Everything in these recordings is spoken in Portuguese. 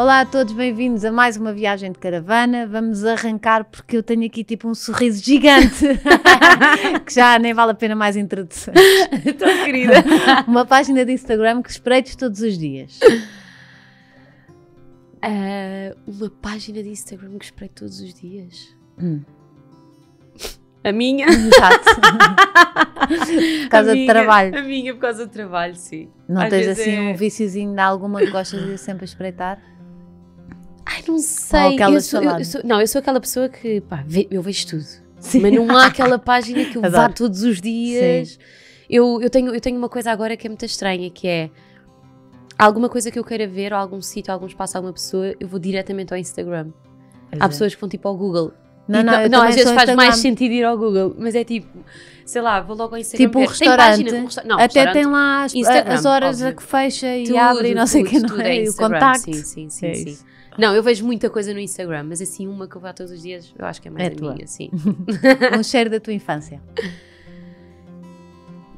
Olá a todos, bem-vindos a mais uma viagem de caravana. Vamos arrancar porque eu tenho aqui tipo um sorriso gigante que já nem vale a pena mais introduções. Estou querida. uma página de Instagram que espreites todos os dias. Uh, uma página de Instagram que espreito todos os dias. Hum. A minha? Exato. por causa minha, de trabalho. A minha por causa de trabalho, sim. Não Às tens assim é... um viciozinho de alguma que gostas de sempre espreitar? Ai, não sei. Eu sou, eu, sou, não, eu sou aquela pessoa que, pá, vê, eu vejo tudo. Sim. Mas não há aquela página que eu vá todos os dias. Sim. Eu, eu, tenho, eu tenho uma coisa agora que é muito estranha, que é alguma coisa que eu queira ver, ou algum sítio, algum espaço, alguma pessoa, eu vou diretamente ao Instagram. Pois há é. pessoas que vão tipo ao Google. Não, não, não, não às vezes faz Instagram. mais sentido ir ao Google, mas é tipo, sei lá, vou logo ao Instagram. Tipo um restaurante. Página, um resta não, até restaurante, tem lá as, as horas óbvio. a que fecha e tudo, abre e não sei o que não tudo é, é o contacto. Sim, sim, sim. É sim. Não, eu vejo muita coisa no Instagram, mas assim, uma que eu vá todos os dias, eu acho que é mais é a tua. minha, sim. um cheiro da tua infância.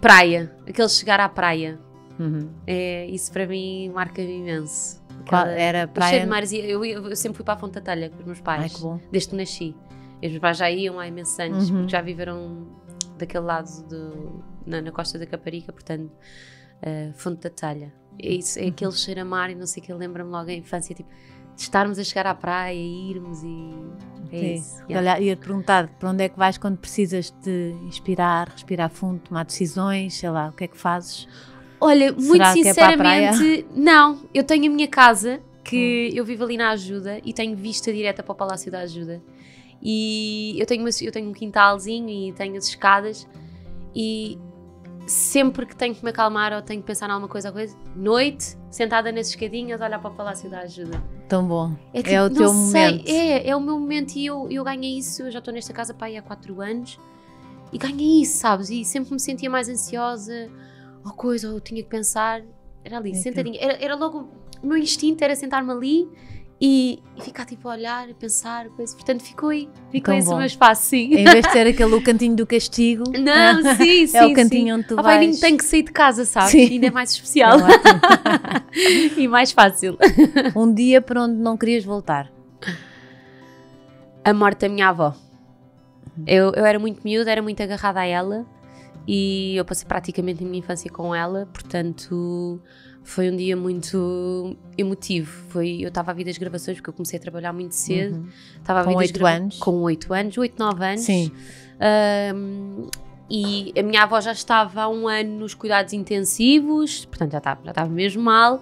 Praia. Aquele chegar à praia. Uhum. É, isso para mim marca-me imenso. Qual era praia? Mares, eu, eu, eu, sempre fui para a Fonte da Talha com os meus pais, Ai, desde que nasci. E os meus pais já iam há imensos anos, uhum. porque já viveram daquele lado do, na, na, costa da Caparica, portanto, uh, Fonte da Talha. É, isso, é uhum. aquele cheiro a mar e não sei o que, lembra-me logo a infância, tipo estarmos a chegar à praia, irmos e. É Sim. isso. Yeah. Olhar, ia perguntar para onde é que vais quando precisas de inspirar, respirar fundo, tomar decisões, sei lá, o que é que fazes? Olha, Será muito é sinceramente, é não. Eu tenho a minha casa, que hum. eu vivo ali na Ajuda e tenho vista direta para o Palácio da Ajuda. E eu tenho, uma, eu tenho um quintalzinho e tenho as escadas e sempre que tenho que me acalmar ou tenho que pensar em alguma coisa, coisa noite, sentada nas escadinhas, olhar para o Palácio da Ajuda tão bom. É, é o tipo, teu sei, momento. É, é o meu momento e eu, eu ganhei isso. Eu já estou nesta casa para aí há 4 anos e ganhei isso, sabes? E sempre me sentia mais ansiosa ou coisa, ou tinha que pensar. Era ali, é sentadinha. Era, era logo. O meu instinto era sentar-me ali e, e ficar tipo a olhar e pensar, coisa. portanto ficou aí, ficou esse bom. meu espaço, sim. Em vez de ser aquele o cantinho do castigo, não, né? sim, sim, é o cantinho sim. onde tu ah, vais. Pai, tem que sair de casa, sabes? Sim. Ainda é mais especial é e mais fácil. Um dia para onde não querias voltar? A morte da minha avó. Eu, eu era muito miúda, era muito agarrada a ela e eu passei praticamente a minha infância com ela, portanto foi um dia muito emotivo. Foi, eu estava a vir das gravações, porque eu comecei a trabalhar muito cedo. Uhum. Estava uhum. a vir com oito anos? Com oito anos, oito, nove anos. Sim. Um, e a minha avó já estava há um ano nos cuidados intensivos, portanto já estava, já estava mesmo mal.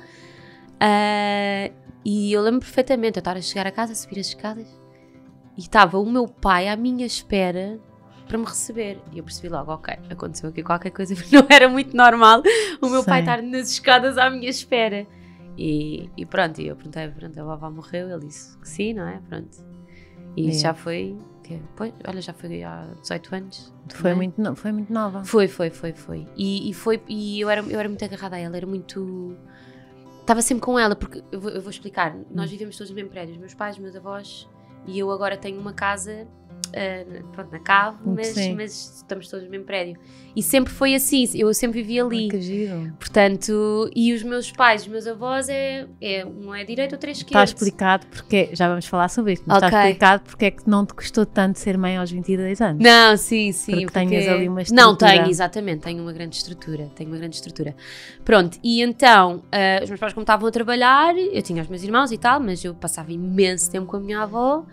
Uh, e eu lembro perfeitamente, eu estava a chegar a casa, a subir as escadas, e estava o meu pai à minha espera para me receber. E eu percebi logo, ok, aconteceu aqui qualquer coisa, não era muito normal o meu Sei. pai estar nas escadas à minha espera. E, e pronto, e eu perguntei, pronto, a vovó morreu, ele disse que sim, não é? Pronto. E é. já foi, pois, olha, já foi há 18 anos. Foi, é? muito, no, foi muito nova. Foi, foi, foi, foi. E, e, foi, e eu, era, eu era muito agarrada a ela, era muito estava sempre com ela, porque eu vou, eu vou explicar, nós hum. vivemos todos no mesmo prédio, meus pais, meus avós, e eu agora tenho uma casa uh, pronto, na cave, mas, mas, estamos todos no mesmo prédio. E sempre foi assim, eu sempre vivi ali. Ah, que giro. Portanto, e os meus pais, os meus avós, é, é um é direito, outro é esquerdo. Está explicado porque, já vamos falar sobre isto, mas okay. está explicado porque é que não te custou tanto ser mãe aos 22 anos. Não, sim, sim. Porque, porque... tenhas ali uma estrutura. Não, tenho, exatamente, tenho uma grande estrutura, tenho uma grande estrutura. Pronto, e então, uh, os meus pais como estavam a trabalhar, eu tinha os meus irmãos e tal, mas eu passava imenso tempo com a minha avó.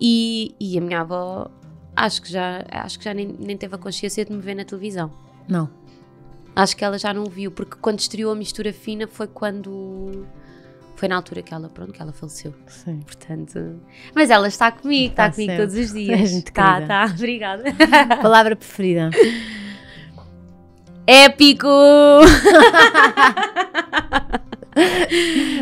E, e a minha avó, acho que já, acho que já nem, nem teve a consciência de me ver na televisão. Não. Acho que ela já não viu, porque quando estreou a mistura fina foi quando foi na altura que ela, pronto, que ela faleceu. Sim. Portanto, mas ela está comigo, está, está comigo sempre. todos os é dias. Está, está, obrigada. Palavra preferida. Épico!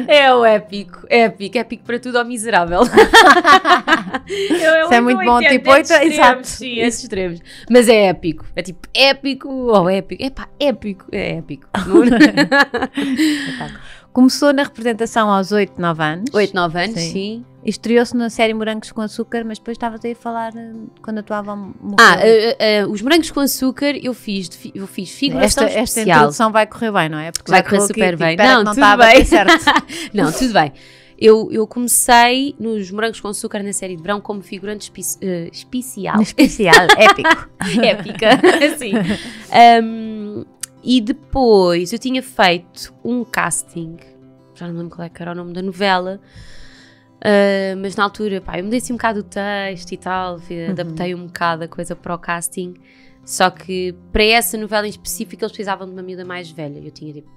É o épico, épico, épico para tudo ao miserável. eu, eu Isso é muito bom, tipo, oito, exato, sim, esses extremos. Mas é épico, é tipo épico ou oh, épico, é pá, épico, é épico. Começou na representação aos 8, 9 anos. 8, 9 anos, sim. sim. Estreou-se na série Morangos com Açúcar, mas depois estavas aí a falar eh, quando atuava morreu. Ah, uh, uh, os Morangos com Açúcar eu fiz, eu fiz figuração esta, esta introdução vai correr bem, não é? Porque vai correr super aqui, tipo, bem. Tipo, não, não tudo bem. Certo. não, tudo bem. Eu, eu, comecei nos Morangos com Açúcar na série de verão como figurante uh, especial. Especial, épico. Épica, sim. Um, e depois eu tinha feito um casting, já não lembro qual é que era o nome da novela, uh, mas na altura, pá, eu mudei assim um bocado o texto e tal, uhum. adaptei uhum. um bocado a coisa para o casting, só que para essa novela em específico eles precisavam de uma miúda mais velha, eu tinha tipo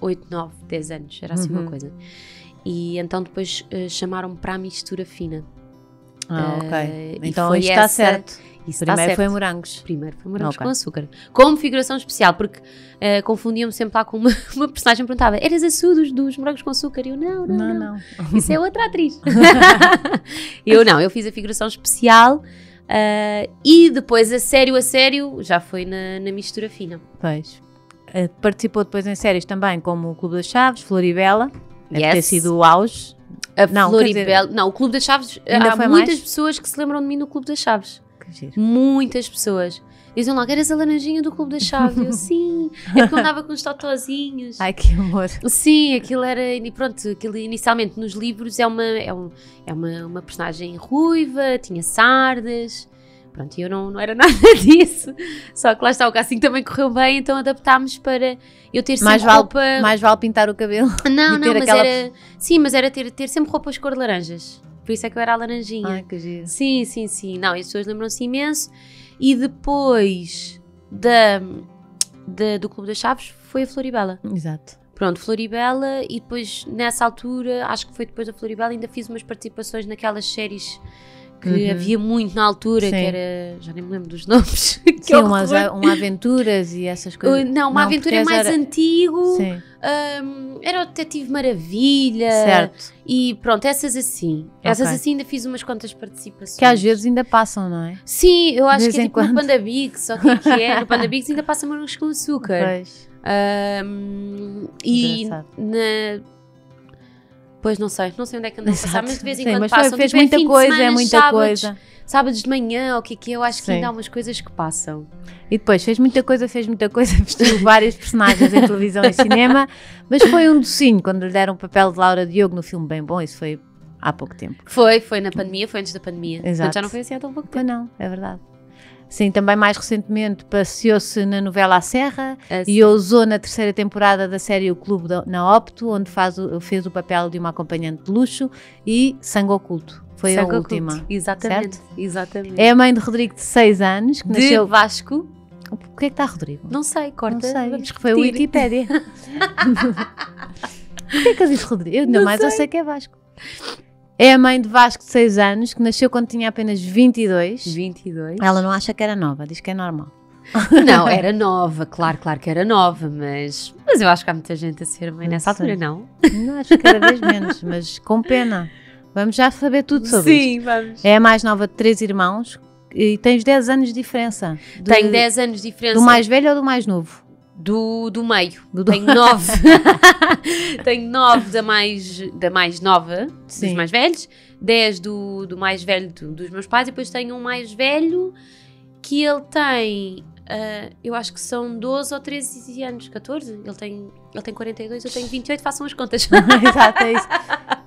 8, 9, 10 anos, era assim uhum. uma coisa. E então depois uh, ah, chamaram-me para a mistura fina. Ah, ok. Uh, então foi está essa, certo. Isso tá Primeiro foi morangos. Primeiro foi morangos okay. com açúcar. Como figuração especial, porque uh, confundiam-me sempre lá com uma, uma personagem que perguntava: Eras a Su dos, dos morangos com açúcar? E eu: Não, não, não. não. não. Isso é outra atriz. eu não, eu fiz a figuração especial. Uh, e depois, a sério, a sério, já foi na, na mistura fina. Pois. Uh, participou depois em séries também, como o Clube das Chaves, Floribela, yes. deve ter sido o auge. A não, Floribela, dizer, não, o Clube das Chaves, ainda há muitas mais? pessoas que se lembram de mim no Clube das Chaves. Muitas pessoas. Dizem logo, eras a laranjinha do Clube da Chave. Eu, sim, é porque andava com uns totozinhos. Ai, que amor. Sim, aquilo era, pronto, aquilo inicialmente nos livros é uma, é, um, é uma, uma personagem ruiva, tinha sardas, pronto, eu não, não era nada disso. Só que lá está, o Cassinho também correu bem, então adaptámos para eu ter mais sempre vale, roupa... Mais vale pintar o cabelo. Não, não, mas aquela... era... Sim, mas era ter, ter sempre roupas cor laranjas. Por isso é que eu era a laranjinha. Ah, que giro. Sim, sim, sim. Não, as pessoas lembram-se imenso. E depois da, da, do Clube das Chaves foi a Floribela. Exato. Pronto, Floribela e depois nessa altura, acho que foi depois da Floribela, ainda fiz umas participações naquelas séries que uhum. havia muito na altura, Sim. que era. Já nem me lembro dos nomes. que Sim, umas, um Aventuras e essas uh, coisas. Uh, não, uma não, aventura é mais era... antigo. Sim. Um, era o Detetive Maravilha. Certo. E pronto, essas assim. Okay. Essas assim ainda fiz umas quantas participações. Que às vezes ainda passam, não é? Sim, eu acho que é tipo é é? no Panda Big, só que, que é. No Panda Big ainda passa morangos com açúcar. Pois. Um, e na Pois não sei, não sei onde é que andei a passar, mas de vez em Sim, quando passam. Fez tipo, muita é coisa, semana, é muita sábados, coisa. Sábados de manhã, o que é que é, eu acho que ainda há umas coisas que passam. E depois fez muita coisa, fez muita coisa, vestiu várias personagens em televisão e cinema, mas foi um docinho quando lhe deram o papel de Laura Diogo no filme Bem Bom, isso foi há pouco tempo. Foi, foi na pandemia, foi antes da pandemia. Exato. Portanto, já não foi assim há tão pouco tempo. Foi não, é verdade. Sim, também mais recentemente passeou-se na novela A Serra ah, e ousou na terceira temporada da série O Clube da, na Opto, onde faz fez o papel de uma acompanhante de luxo e Sangue Oculto. Foi Sangue a última. Exatamente, certo? exatamente. É a mãe de Rodrigo de 6 anos, que de nasceu Vasco. que é que está Rodrigo? Não sei, corta. Não sei, vamos foi o Wikipédia. que é que eu disse Rodrigo? Eu, não, mais sei. eu sei que é Vasco. É a mãe de Vasco de 6 anos, que nasceu quando tinha apenas 22. 22. Ela não acha que era nova, diz que é normal. não, era nova, claro, claro que era nova, mas, mas eu acho que há muita gente a ser mãe nessa altura, não? acho que cada vez menos, mas com pena. Vamos já saber tudo sobre Sim, isto. vamos. É a mais nova de três irmãos e tens 10 anos de diferença. Tenho 10 anos de diferença. Do mais velho ou do mais novo? do, do meio. Do Tenho nove. Tenho nove da mais, da mais nova, Sim. dos mais velhos, dez do, do mais velho do, dos meus pais, e depois tenho um mais velho que ele tem. Uh, eu acho que são 12 ou 13 anos, 14? Ele tem, ele tem 42, eu tenho 28, façam as contas. Exato, é isso.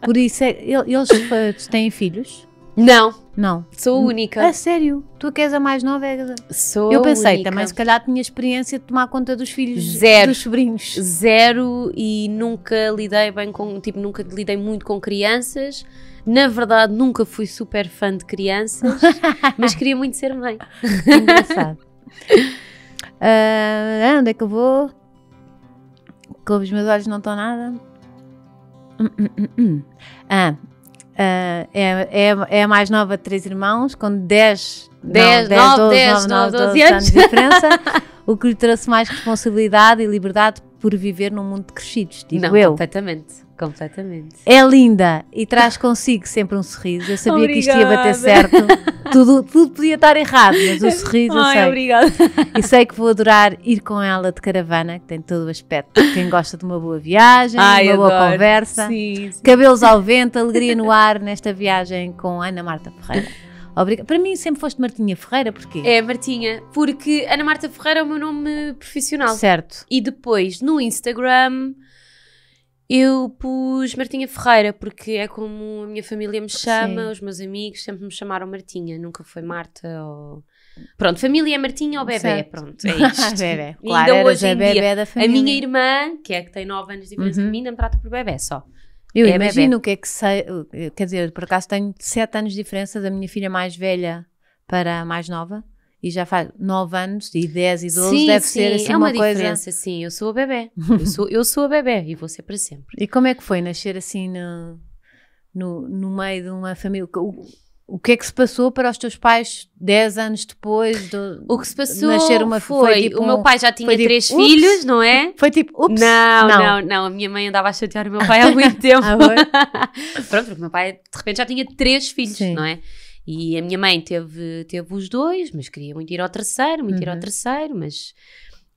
Por isso, é, eles têm filhos? Não. Não. Sou hum. única. A é sério? Tu que és a mais nova? És a... Sou Eu pensei única. também, se calhar tinha experiência de tomar conta dos filhos, Zero. dos sobrinhos. Zero e nunca lidei bem com, tipo, nunca lidei muito com crianças. Na verdade, nunca fui super fã de crianças, mas queria muito ser mãe. Engraçado. uh, onde é que eu vou? Que os meus olhos não estão nada. Hum, hum, ah, Uh, é, é, é, a mais nova de três irmãos, com 10, 10, 10 9, 10, 9, 12, 12 anos de diferença, o que lhe trouxe mais responsabilidade e liberdade por viver num mundo de crescidos, digo não, eu. Completamente. Completamente. É linda e traz consigo sempre um sorriso. Eu sabia obrigada. que isto ia bater certo. Tudo, tudo podia estar errado, mas o sorriso Ai, eu sei. obrigada. E sei que vou adorar ir com ela de caravana, que tem todo o aspecto. Quem gosta de uma boa viagem, Ai, uma boa conversa, sim, sim. cabelos ao vento, alegria no ar nesta viagem com Ana Marta Ferreira. Obrigada. Para mim sempre foste Martinha Ferreira, porquê? É, Martinha, porque Ana Marta Ferreira é o meu nome profissional. Certo. E depois no Instagram eu pus Martinha Ferreira, porque é como a minha família me chama, Sim. os meus amigos sempre me chamaram Martinha, nunca foi Marta ou. Pronto, família é Martinha ou bebê, certo. pronto, é isto. Ah, bebê, claro, ainda hoje em dia, da família. a minha irmã, que é que tem 9 anos de diferença uhum. de mim, ainda me trata por bebê só. Eu é imagino o que é que sei, quer dizer, por acaso tenho 7 anos de diferença da minha filha mais velha para a mais nova, e já faz 9 anos e 10 e 12, sim, deve sim, ser assim é uma, uma coisa... diferença, sim, eu sou a bebê, eu sou, eu sou a bebê e vou ser para sempre. E como é que foi nascer assim no, no, no meio de uma família... O, o que é que se passou para os teus pais 10 anos depois do o que se passou nascer uma foi, foi tipo, o meu pai já tinha tipo, três ups, filhos não é foi tipo ups, não, não, não não a minha mãe andava a chatear o meu pai há muito tempo ah, pronto porque o meu pai de repente já tinha três filhos Sim. não é e a minha mãe teve, teve os dois, mas queria muito ir ao terceiro, muito uhum. ir ao uhum. terceiro, mas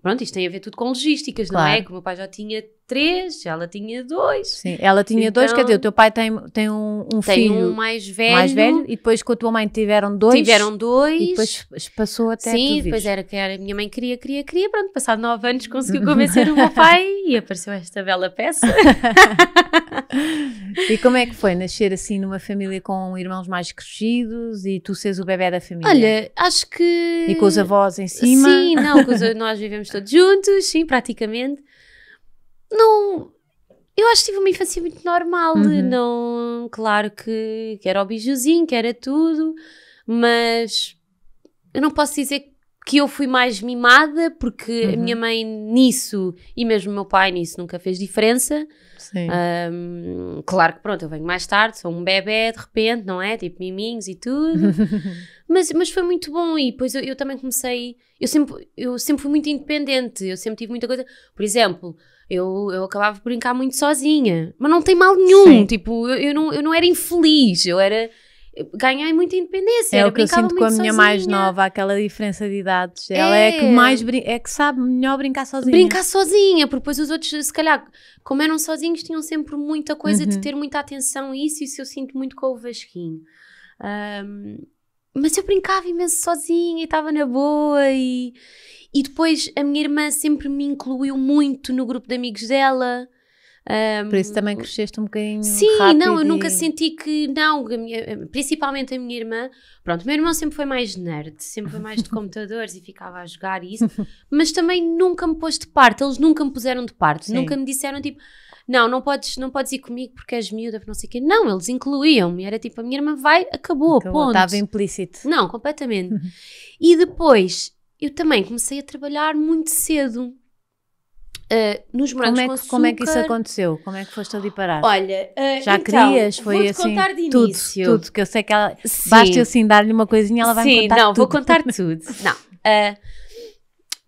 pronto, isto tem a ver tudo com logísticas, claro. não é? Que o meu pai já tinha três, ela tinha dois. Sim, ela tinha então, dois, quer dizer, o então teu pai tem, tem um, um tem filho. um mais velho. Mais velho, e depois com a tua mãe tiveram dois. Tiveram dois. E depois passou até Sim, depois era que era, a minha mãe queria, queria, queria, pronto, passado nove anos conseguiu convencer o meu pai e apareceu esta bela peça. e como é que foi nascer assim numa família com irmãos mais crescidos e tu seres o bebê da família? Olha, acho que... E com os avós em cima? Sim, não, os, nós vivemos todos juntos, sim, praticamente não. Eu acho que tive uma infância muito normal. Uhum. Não, claro que, que era o bijuzinho, que era tudo, mas eu não posso dizer que eu fui mais mimada, porque uhum. a minha mãe nisso e mesmo o meu pai nisso nunca fez diferença. Sim. Um, claro que pronto, eu venho mais tarde, sou um bebê de repente, não é? Tipo miminhos e tudo. mas, mas foi muito bom e depois eu, eu, também comecei, eu sempre, eu sempre fui muito independente, eu sempre tive muita coisa. Por exemplo, eu, eu acabava por brincar muito sozinha. Mas não tem mal nenhum. Sim. Tipo, eu, eu, não, eu não era infeliz. Eu era. Eu ganhei muita independência. É era, o que eu sinto com a minha sozinha. mais nova, aquela diferença de idades. É. Ela é que é. mais é que sabe melhor brincar sozinha. Brincar sozinha, porque depois os outros, se calhar, como eram sozinhos, tinham sempre muita coisa uhum. de ter muita atenção. E isso, isso eu sinto muito com o Vasquinho. Um, mas eu brincava imenso sozinha e estava na boa e, e depois a minha irmã sempre me incluiu muito no grupo de amigos dela. Um, Por isso também cresceste um bocadinho. Sim, não, eu e... nunca senti que não, a minha, principalmente a minha irmã. Pronto, o meu irmão sempre foi mais nerd, sempre foi mais de computadores e ficava a jogar e isso, mas também nunca me pôs de parte, eles nunca me puseram de parte, Sim. nunca me disseram tipo, não, não podes, não podes ir comigo porque és miúda, não sei o quê. Não, eles incluíam-me, era tipo, a minha irmã vai, acabou, acabou ponto. Estava implícito. Não, completamente. e depois eu também comecei a trabalhar muito cedo. Uh, nos morangos como é, que, como é que isso aconteceu? Como é que foste ali parar? Olha, uh, já então, querias? Foi assim, tudo, tudo, que eu sei que ela, Sim. basta eu assim dar-lhe uma coisinha, ela vai Sim, me contar não, tudo. vou contar tudo. não, uh,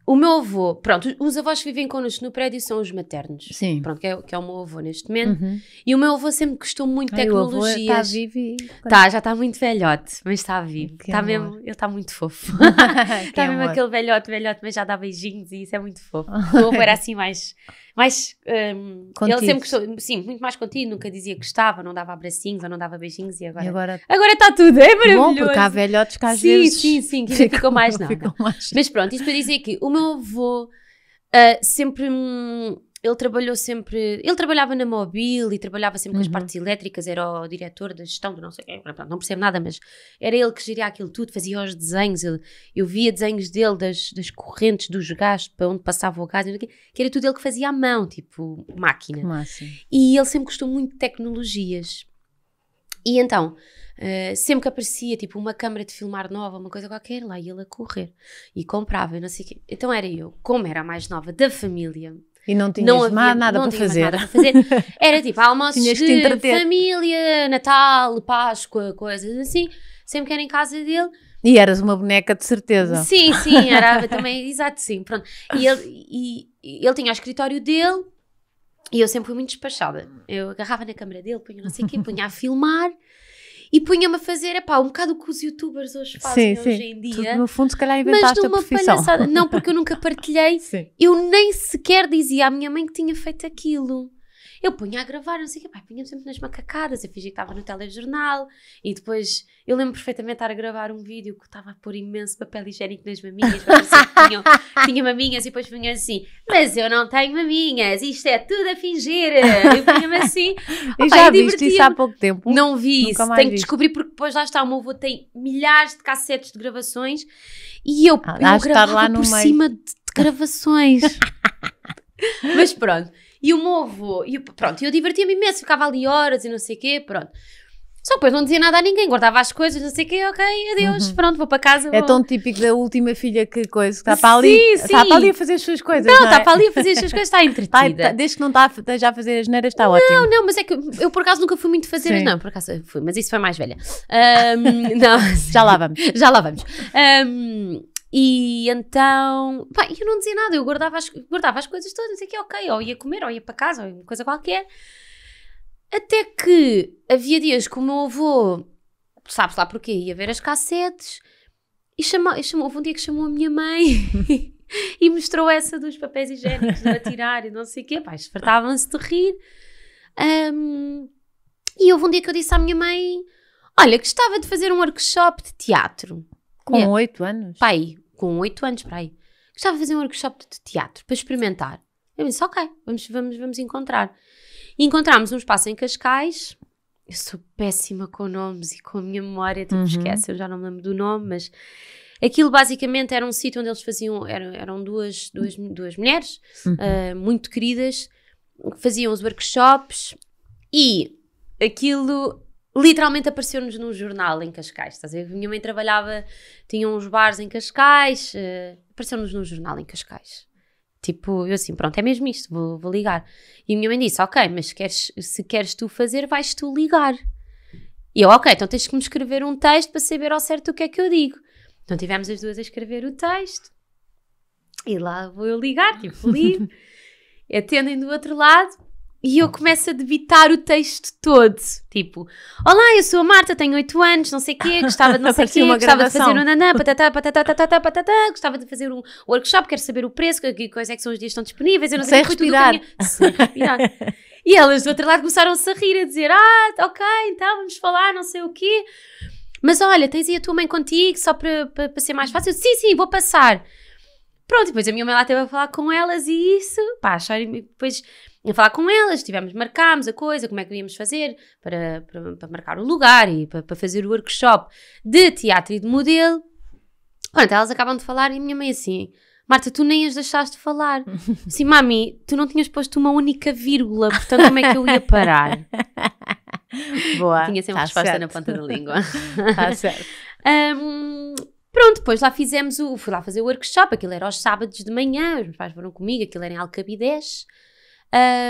o meu avô, pronto, os avós que vivem connosco no prédio são os maternos. Sim. Pronto, que é, que é o meu avô neste momento. Uhum. E o meu avô sempre gostou muito de tecnologias. Está vivo e... Tá, já está muito velhote, mas está vivo. Está mesmo, ele está muito fofo. Está mesmo amor. aquele velhote, velhote, mas já dá beijinhos e isso é muito fofo. o meu avô era assim mais mais. Um, ele sempre gostou, sim, muito mais contigo, nunca dizia que gostava, não dava abracinhos ou não dava beijinhos e agora. E agora... agora está tudo, é maravilhoso. Bom, porque há velhotes que às sim, vezes. Sim, sim, que ficou, ficou mais nada. mais... Mas pronto, isto para dizer que o meu avô uh, sempre. me ele trabalhou sempre. Ele trabalhava na Mobil e trabalhava sempre uhum. com as uhum. partes elétricas, era o diretor da gestão do não sei não percebo nada, mas era ele que geria aquilo tudo, fazia os desenhos. Ele, eu via desenhos dele das, das correntes dos gás, para onde passava o gás, que era tudo ele que fazia à mão, tipo máquina. E ele sempre gostou muito de tecnologias. E então, uh, sempre que aparecia tipo uma câmara de filmar nova, uma coisa qualquer, lá ia ele a correr e comprava, não sei o quê. Então era eu, como era a mais nova da família, e não tinhas não havia, nada, não para fazer. nada para fazer. Era tipo almoços de família, Natal, Páscoa, coisas assim. Sempre que era em casa dele. E eras uma boneca de certeza. Sim, sim, era também, exato, sim. Pronto. E ele, e, ele tinha o escritório dele e eu sempre fui muito despachada. Eu agarrava na câmera dele, punha não sei o quê, punha a filmar e punha-me a fazer, epá, um bocado o que os youtubers hoje fazem sim, hoje sim. em dia. Tu, no fundo, se calhar inventaste mas numa a profissão. Palhaçada. Não, porque eu nunca partilhei. eu nem sequer dizia à minha mãe que tinha feito aquilo eu punha a gravar, não sei o quê, pá, punhamos sempre nas macacadas, eu fingia que estava no telejornal, e depois eu lembro perfeitamente estar a gravar um vídeo que estava a pôr imenso papel higiênico nas maminhas, para que tinham, tinha maminhas, e depois punha assim, mas eu não tenho maminhas, isto é tudo a fingir, eu punha-me assim. Opa, já viste isso há pouco tempo? Não vi isso, tenho que descobrir, porque depois lá está, o meu avô tem milhares de cassetes de gravações, e eu, ah, eu gravava lá por meio. cima de gravações. Mas pronto, e o movo. E, pronto, eu divertia-me imenso, ficava ali horas e não sei o quê, pronto. Só depois não dizia nada a ninguém, guardava as coisas, não sei o quê, ok, adeus, uhum. pronto, vou para casa. É tão típico da última filha que coisa, está para ali, sim, está para ali a fazer as suas coisas. Não, não está é? para ali a fazer as suas coisas, está tá, tá, entretida. Está, desde que não está, já a fazer as neiras, está não, ótimo. Não, não, mas é que eu por acaso nunca fui muito fazer não, por acaso fui, mas isso foi mais velha. Um, não, já lá vamos. Já lá vamos. Um, e então, pá, eu não dizia nada, eu guardava as, guardava as coisas todas, não sei que, é ok, ou ia comer, ou ia para casa, ou uma coisa qualquer. Até que havia dias que o meu avô, sabes lá porquê, ia ver as cassetes e chamou, e chamou houve um dia que chamou a minha mãe e mostrou essa dos papéis higiênicos a tirar e não sei o quê, pá, esfartavam-se de rir. Um, e houve um dia que eu disse à minha mãe: Olha, gostava de fazer um workshop de teatro. Com oito anos? Pai, com oito anos para aí, gostava de fazer um workshop de teatro para experimentar. Eu disse, ok, vamos, vamos, vamos encontrar. E encontramos um espaço em Cascais. Eu sou péssima com nomes e com a minha memória, tipo, uhum. esquece, eu já não me lembro do nome, mas aquilo basicamente era um sítio onde eles faziam, eram, eram duas, duas, duas mulheres uhum. uh, muito queridas, que faziam os workshops e aquilo literalmente apareceu-nos num jornal em Cascais. Estás a ver? Minha mãe trabalhava, tinha uns bares em Cascais, uh, apareceu-nos num jornal em Cascais. Tipo, eu assim, pronto, é mesmo isto, vou, vou ligar. E a minha mãe disse, ok, mas queres, se queres tu fazer, vais tu ligar. E eu, ok, então tens que me escrever um texto para saber ao certo o que é que eu digo. Então tivemos as duas a escrever o texto. E lá vou eu ligar, tipo, ligo. Atendem do outro lado e eu começo a debitar o texto todo. Tipo, olá, eu sou a Marta, tenho 8 anos, não sei o quê, gostava de não sei o quê, gostava de fazer um nanã, patatá, patatá, patatá, patatá, gostava de fazer um workshop, quero saber o preço, que, quais é que são os dias estão disponíveis, eu não sei o que, tudo tinha... e elas do outro lado começaram-se a rir, a dizer, ah, ok, então vamos falar, não sei o quê. Mas olha, tens aí a tua mãe contigo, só para, para, para ser mais fácil. sim, sim, vou passar. Pronto, depois a minha mãe lá teve a falar com elas e isso, pá, acharam, depois em falar com elas, tivemos, marcámos a coisa, como é que íamos fazer para, para, para marcar o lugar e para, para, fazer o workshop de teatro e de modelo. Pronto, elas acabam de falar e a minha mãe assim, Marta, tu nem as deixaste falar. Sim, mami, tu não tinhas posto uma única vírgula, portanto como é que eu ia parar? Boa. Tinha sempre tá resposta certo. na ponta da língua. Está certo. um, Pronto, depois lá fizemos o. Fui lá fazer o workshop, aquilo era aos sábados de manhã, os meus pais foram comigo, aquilo era em Alcabidez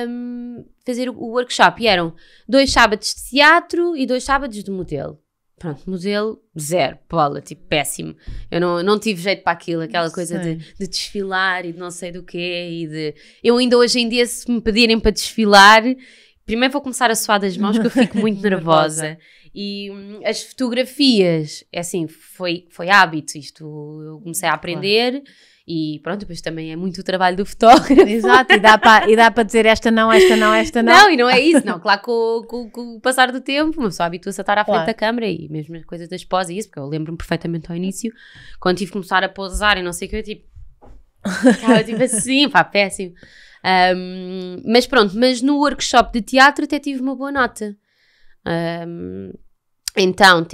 um, fazer o workshop. E eram dois sábados de teatro e dois sábados de modelo. Pronto, modelo zero, Paula, tipo péssimo. Eu não, não tive jeito para aquilo, aquela não coisa de, de, desfilar e de não sei do quê. E de... Eu ainda hoje em dia, se me pedirem para desfilar, primeiro vou começar a suar das mãos, que eu fico muito nervosa. E hum, as fotografias, é assim, foi, foi hábito, isto eu comecei a aprender. Claro e pronto, depois também é muito o trabalho do fotógrafo. Exato, e dá para dizer esta não, esta não, esta não. Não, e não é isso, não. Claro que com, com, com o passar do tempo, uma pessoa habitua-se a estar à frente claro. da câmara e mesmo as coisas das pós e isso, porque eu lembro-me perfeitamente ao início, quando tive que começar a posar e não sei o que, eu tipo. Ficava tipo assim, pá, péssimo. Um, mas pronto, mas no workshop de teatro até tive uma boa nota. Um, então,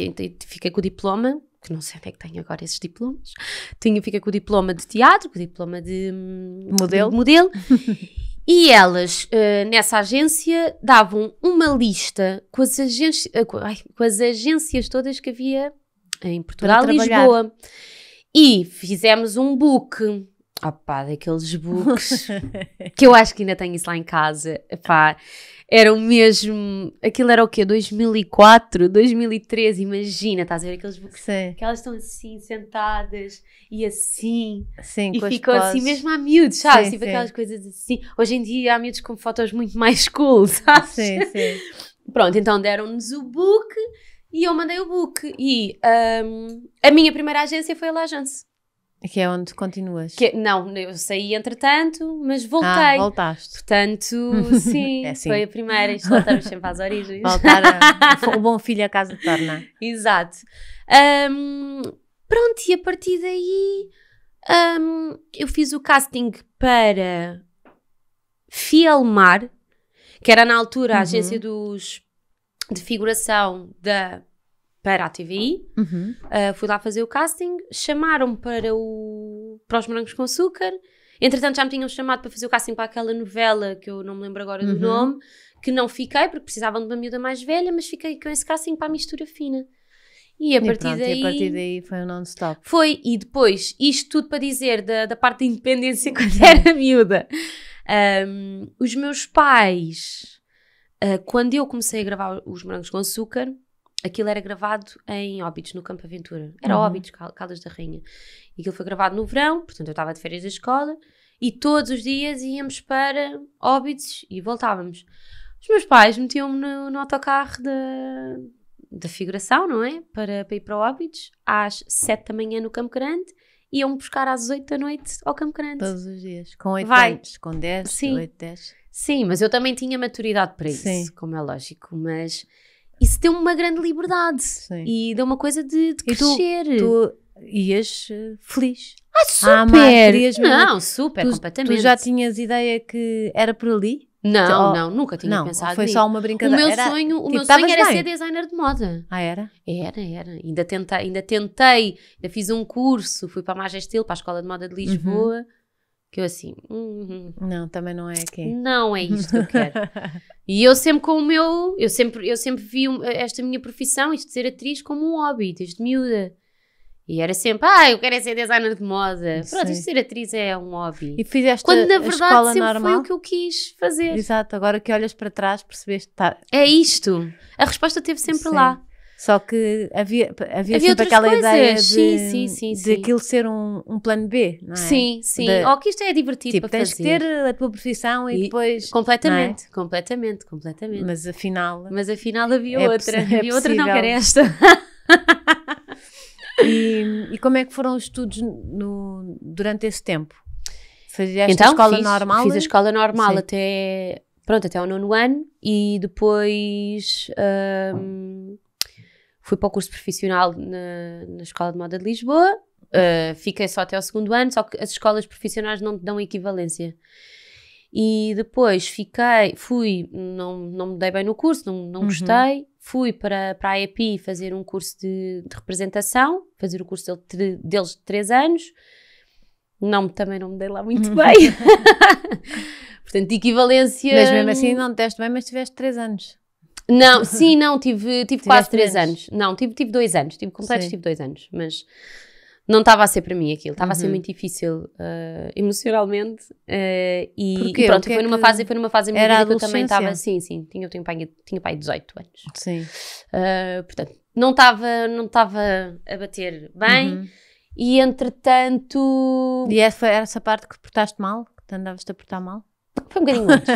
fiquei com o diploma que não sei onde é que tenho agora esses diplomas. Tinha, fica com o diploma de teatro, com o diploma de hum, modelo. De modelo. e elas, uh, nessa agência, davam uma lista com as, eh, com, as agências todas que havia em Portugal e Lisboa. E fizemos um book. Opá, daqueles books que eu acho que ainda tenho isso lá em casa. Opá, eram mesmo. Aquilo era o quê? 2004, 2013, imagina, estás a ver aqueles books Sim. que elas estão assim sentadas e assim. Sim, e ficou assim mesmo a miúdos, sabe? Sim, tipo sim. aquelas coisas assim. Hoje em dia há miúdos com fotos muito mais cool, sabe? Sim, sim. Pronto, então deram-nos o book e eu mandei o book. E um, a minha primeira agência foi a La Agence que é onde continuas. Que, é, não, eu saí entretanto, mas ah, voltei. Ah, voltaste. Portanto, sim, é, assim. foi a primeira. Isto voltamos sempre às origens. Voltar a, o bom filho a casa torna. Exato. Um, pronto, e a partir daí um, eu fiz o casting para Fielmar, que era na altura a uhum. agência dos, de figuração da para a TVI, uhum. uh, fui lá fazer o casting, chamaram-me para, o, para os Morangos com Açúcar. Entretanto, já me tinham chamado para fazer o casting para aquela novela que eu não me lembro agora do uhum. nome, que não fiquei porque precisavam de uma miúda mais velha, mas fiquei com esse casting para a mistura fina. E a, e, partir pronto, daí, e a partir daí foi um non-stop. Foi, e depois, isto tudo para dizer da, da parte da independência quando uhum. era miúda. Um, os meus pais, uh, quando eu comecei a gravar Os Morangos com Açúcar, aquilo era gravado em Óbidos, no Campo Aventura. Era uhum. Óbidos, Caldas da Rainha. E aquilo foi gravado no verão, portanto eu estava de férias da escola e todos os dias íamos para Óbidos e voltávamos. Os meus pais metiam-me no, no autocarro da, da figuração, não é? Para, para ir para Óbidos, às 7 da manhã no Campo Grande iam me buscar às 8 da noite ao Campo Grande. Todos os dias. Com 8 Vai. anos, com 10, Sim. 8, 10. Sim, mas eu também tinha maturidade para isso, Sim. como é lógico. Mas isso deu-me uma grande liberdade Sim. e deu uma coisa de, de crescer. E tu, tu ias eh, feliz. Ah, ah super! Ah, não, super, tu, completamente. Tu já tinhas ideia que era por ali? Não, então, não, nunca tinha não, pensado. Foi nisso. só uma brincadeira. O meu era, sonho, o tipo, meu sonho era bem. ser designer de moda. Ah, era? Era, era. Ainda tentei, ainda tentei, ainda fiz um curso, fui para a Magestil, para a Escola de Moda de uhum. Lisboa. Uhum que eu assim, hum, hum. não, também não é aqui. Não é isto que eu quero. e eu sempre com o meu, eu sempre, eu sempre vi esta minha profissão, isto de ser atriz, como um hobby, desde miúda. E era sempre, ah, eu quero é ser designer de moda. Pronto, isto ser atriz é um hobby. E fizeste Quando, na verdade, escola sempre normal? foi o que eu quis fazer. Exato, agora que olhas para trás percebeste. Tá. É isto. A resposta esteve sempre Sim. lá. Só que havia, havia, havia sempre aquela coisas. ideia de, sim, sim, sim, de aquilo ser um, um plano B, não é? Sim, sim. De, Ou que isto é divertido tipo, para tens fazer. tens que ter a tua profissão e, e depois... É? Completamente, é? completamente, completamente. Mas afinal... Mas afinal havia é outra. É havia outra não, que era esta. e, e, como é que foram os estudos no, durante esse tempo? Fazias então, a escola fiz, normal? Fiz a escola normal Sim. até, pronto, até o nono ano e depois um, Fui para o curso profissional na, na Escola de Moda de Lisboa, uh, fiquei só até o segundo ano, só que as escolas profissionais não te dão equivalência. E depois fiquei, fui, não, não me dei bem no curso, não, não uhum. gostei, fui para, para a EPI fazer um curso de, de representação, fazer o curso dele, deles de 3 anos, não, também não me dei lá muito uhum. bem. Portanto, equivalência. Mas mesmo assim não te deste bem, mas tiveste 3 anos. Não, sim, não, tive, tive quase três menos. anos. Não, tive, tive dois anos, tive completos, sim. tive dois anos, mas não estava a ser para mim aquilo, estava uhum. a ser uhum. muito difícil uh, emocionalmente uh, e, e pronto, é foi, é numa fase, foi numa fase muito que eu também estava assim, sim, tinha, eu tinha pai, tinha pai 18 anos. Sim. Uh, portanto, não estava não tava a bater bem uhum. e entretanto... E essa, era essa parte que portaste mal? Que te andavas a portar mal? Foi um bocadinho antes.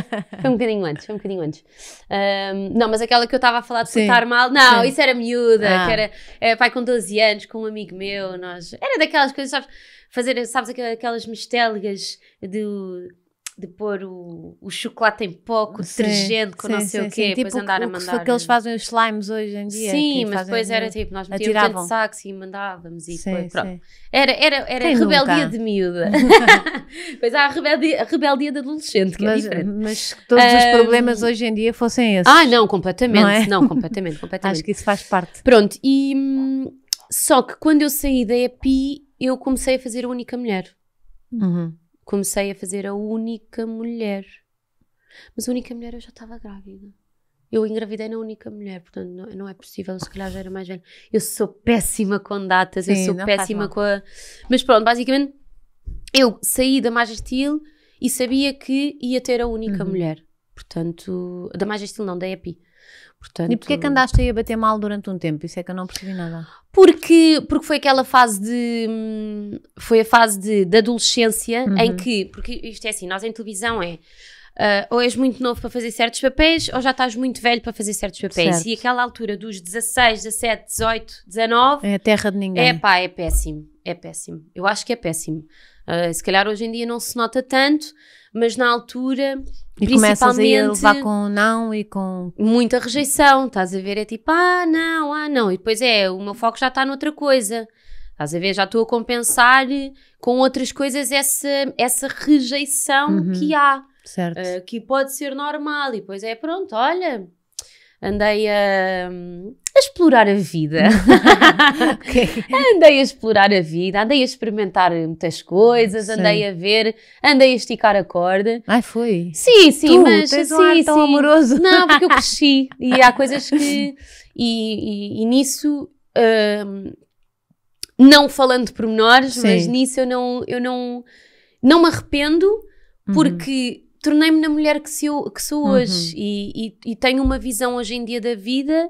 Foi um bocadinho antes, foi um bocadinho antes. Um, não, mas aquela que eu estava a falar de cortar mal, não, Sim. isso era miúda, ah. que era é, pai com 12 anos, com um amigo meu, nós. Era daquelas coisas, sabes? Fazer, sabes, aquelas mistéligas do de pôr o, o chocolate em pó, com detergente, com sim, não sei sim, o quê, depois tipo andar o, a mandar. O que eles né? fazem os slimes hoje em dia. Sim, tipo, mas depois era tipo, nós metíamos de sacos e mandávamos e depois, pronto. Era, era, era rebeldia nunca? de miúda. pois há a rebeldia, a rebeldia de adolescente, que é mas, é diferente. Mas que todos um, os problemas hoje em dia fossem esses. Ah, não, completamente. Não, é? não completamente, completamente. Acho que isso faz parte. Pronto, e hum, só que quando eu saí da EPI, eu comecei a fazer a única mulher. Uhum comecei a fazer a única mulher. Mas a única mulher eu já estava grávida. Eu engravidei na única mulher, portanto não, não, é possível, se calhar já era mais velha. Eu sou péssima com datas, Sim, eu sou péssima com a. Mas pronto, basicamente eu saí da Majestil e sabia que ia ter a única uhum. mulher. Portanto, da Majestil não, da EPI. Portanto... E porquê é que andaste aí a bater mal durante um tempo? Isso é que eu não percebi nada. Porque, porque foi aquela fase de. Hum, foi a fase de, de adolescência uhum. em que. Porque isto é assim, nós em televisão é. Uh, ou és muito novo para fazer certos papéis, ou já estás muito velho para fazer certos papéis. Certo. E aquela altura dos 16, 17, 18, 19. É a terra de ninguém. É pá, é péssimo. É péssimo. Eu acho que é péssimo. Uh, se calhar hoje em dia não se nota tanto, mas na altura e começas a levar com não e com. Muita rejeição, estás a ver? É tipo, ah, não, ah, não. E depois é, o meu foco já está noutra coisa. Estás a ver? Já estou a compensar com outras coisas essa, essa rejeição uhum. que há. Certo. Uh, que pode ser normal. E depois é, pronto, olha, andei a. Uh, a explorar a vida. okay. Andei a explorar a vida, andei a experimentar muitas coisas, andei a ver, andei a esticar a corda. Ai, foi? Sim, sim, tu, mas tens sim, um ar tão sim. amoroso. Não, porque eu cresci e há coisas que. E, e, e nisso. Hum, não falando de pormenores, sim. mas nisso eu não, eu não, não me arrependo uhum. porque uhum. tornei-me na mulher que sou, que sou uhum. hoje uhum. e, e, e tenho uma visão hoje em dia da vida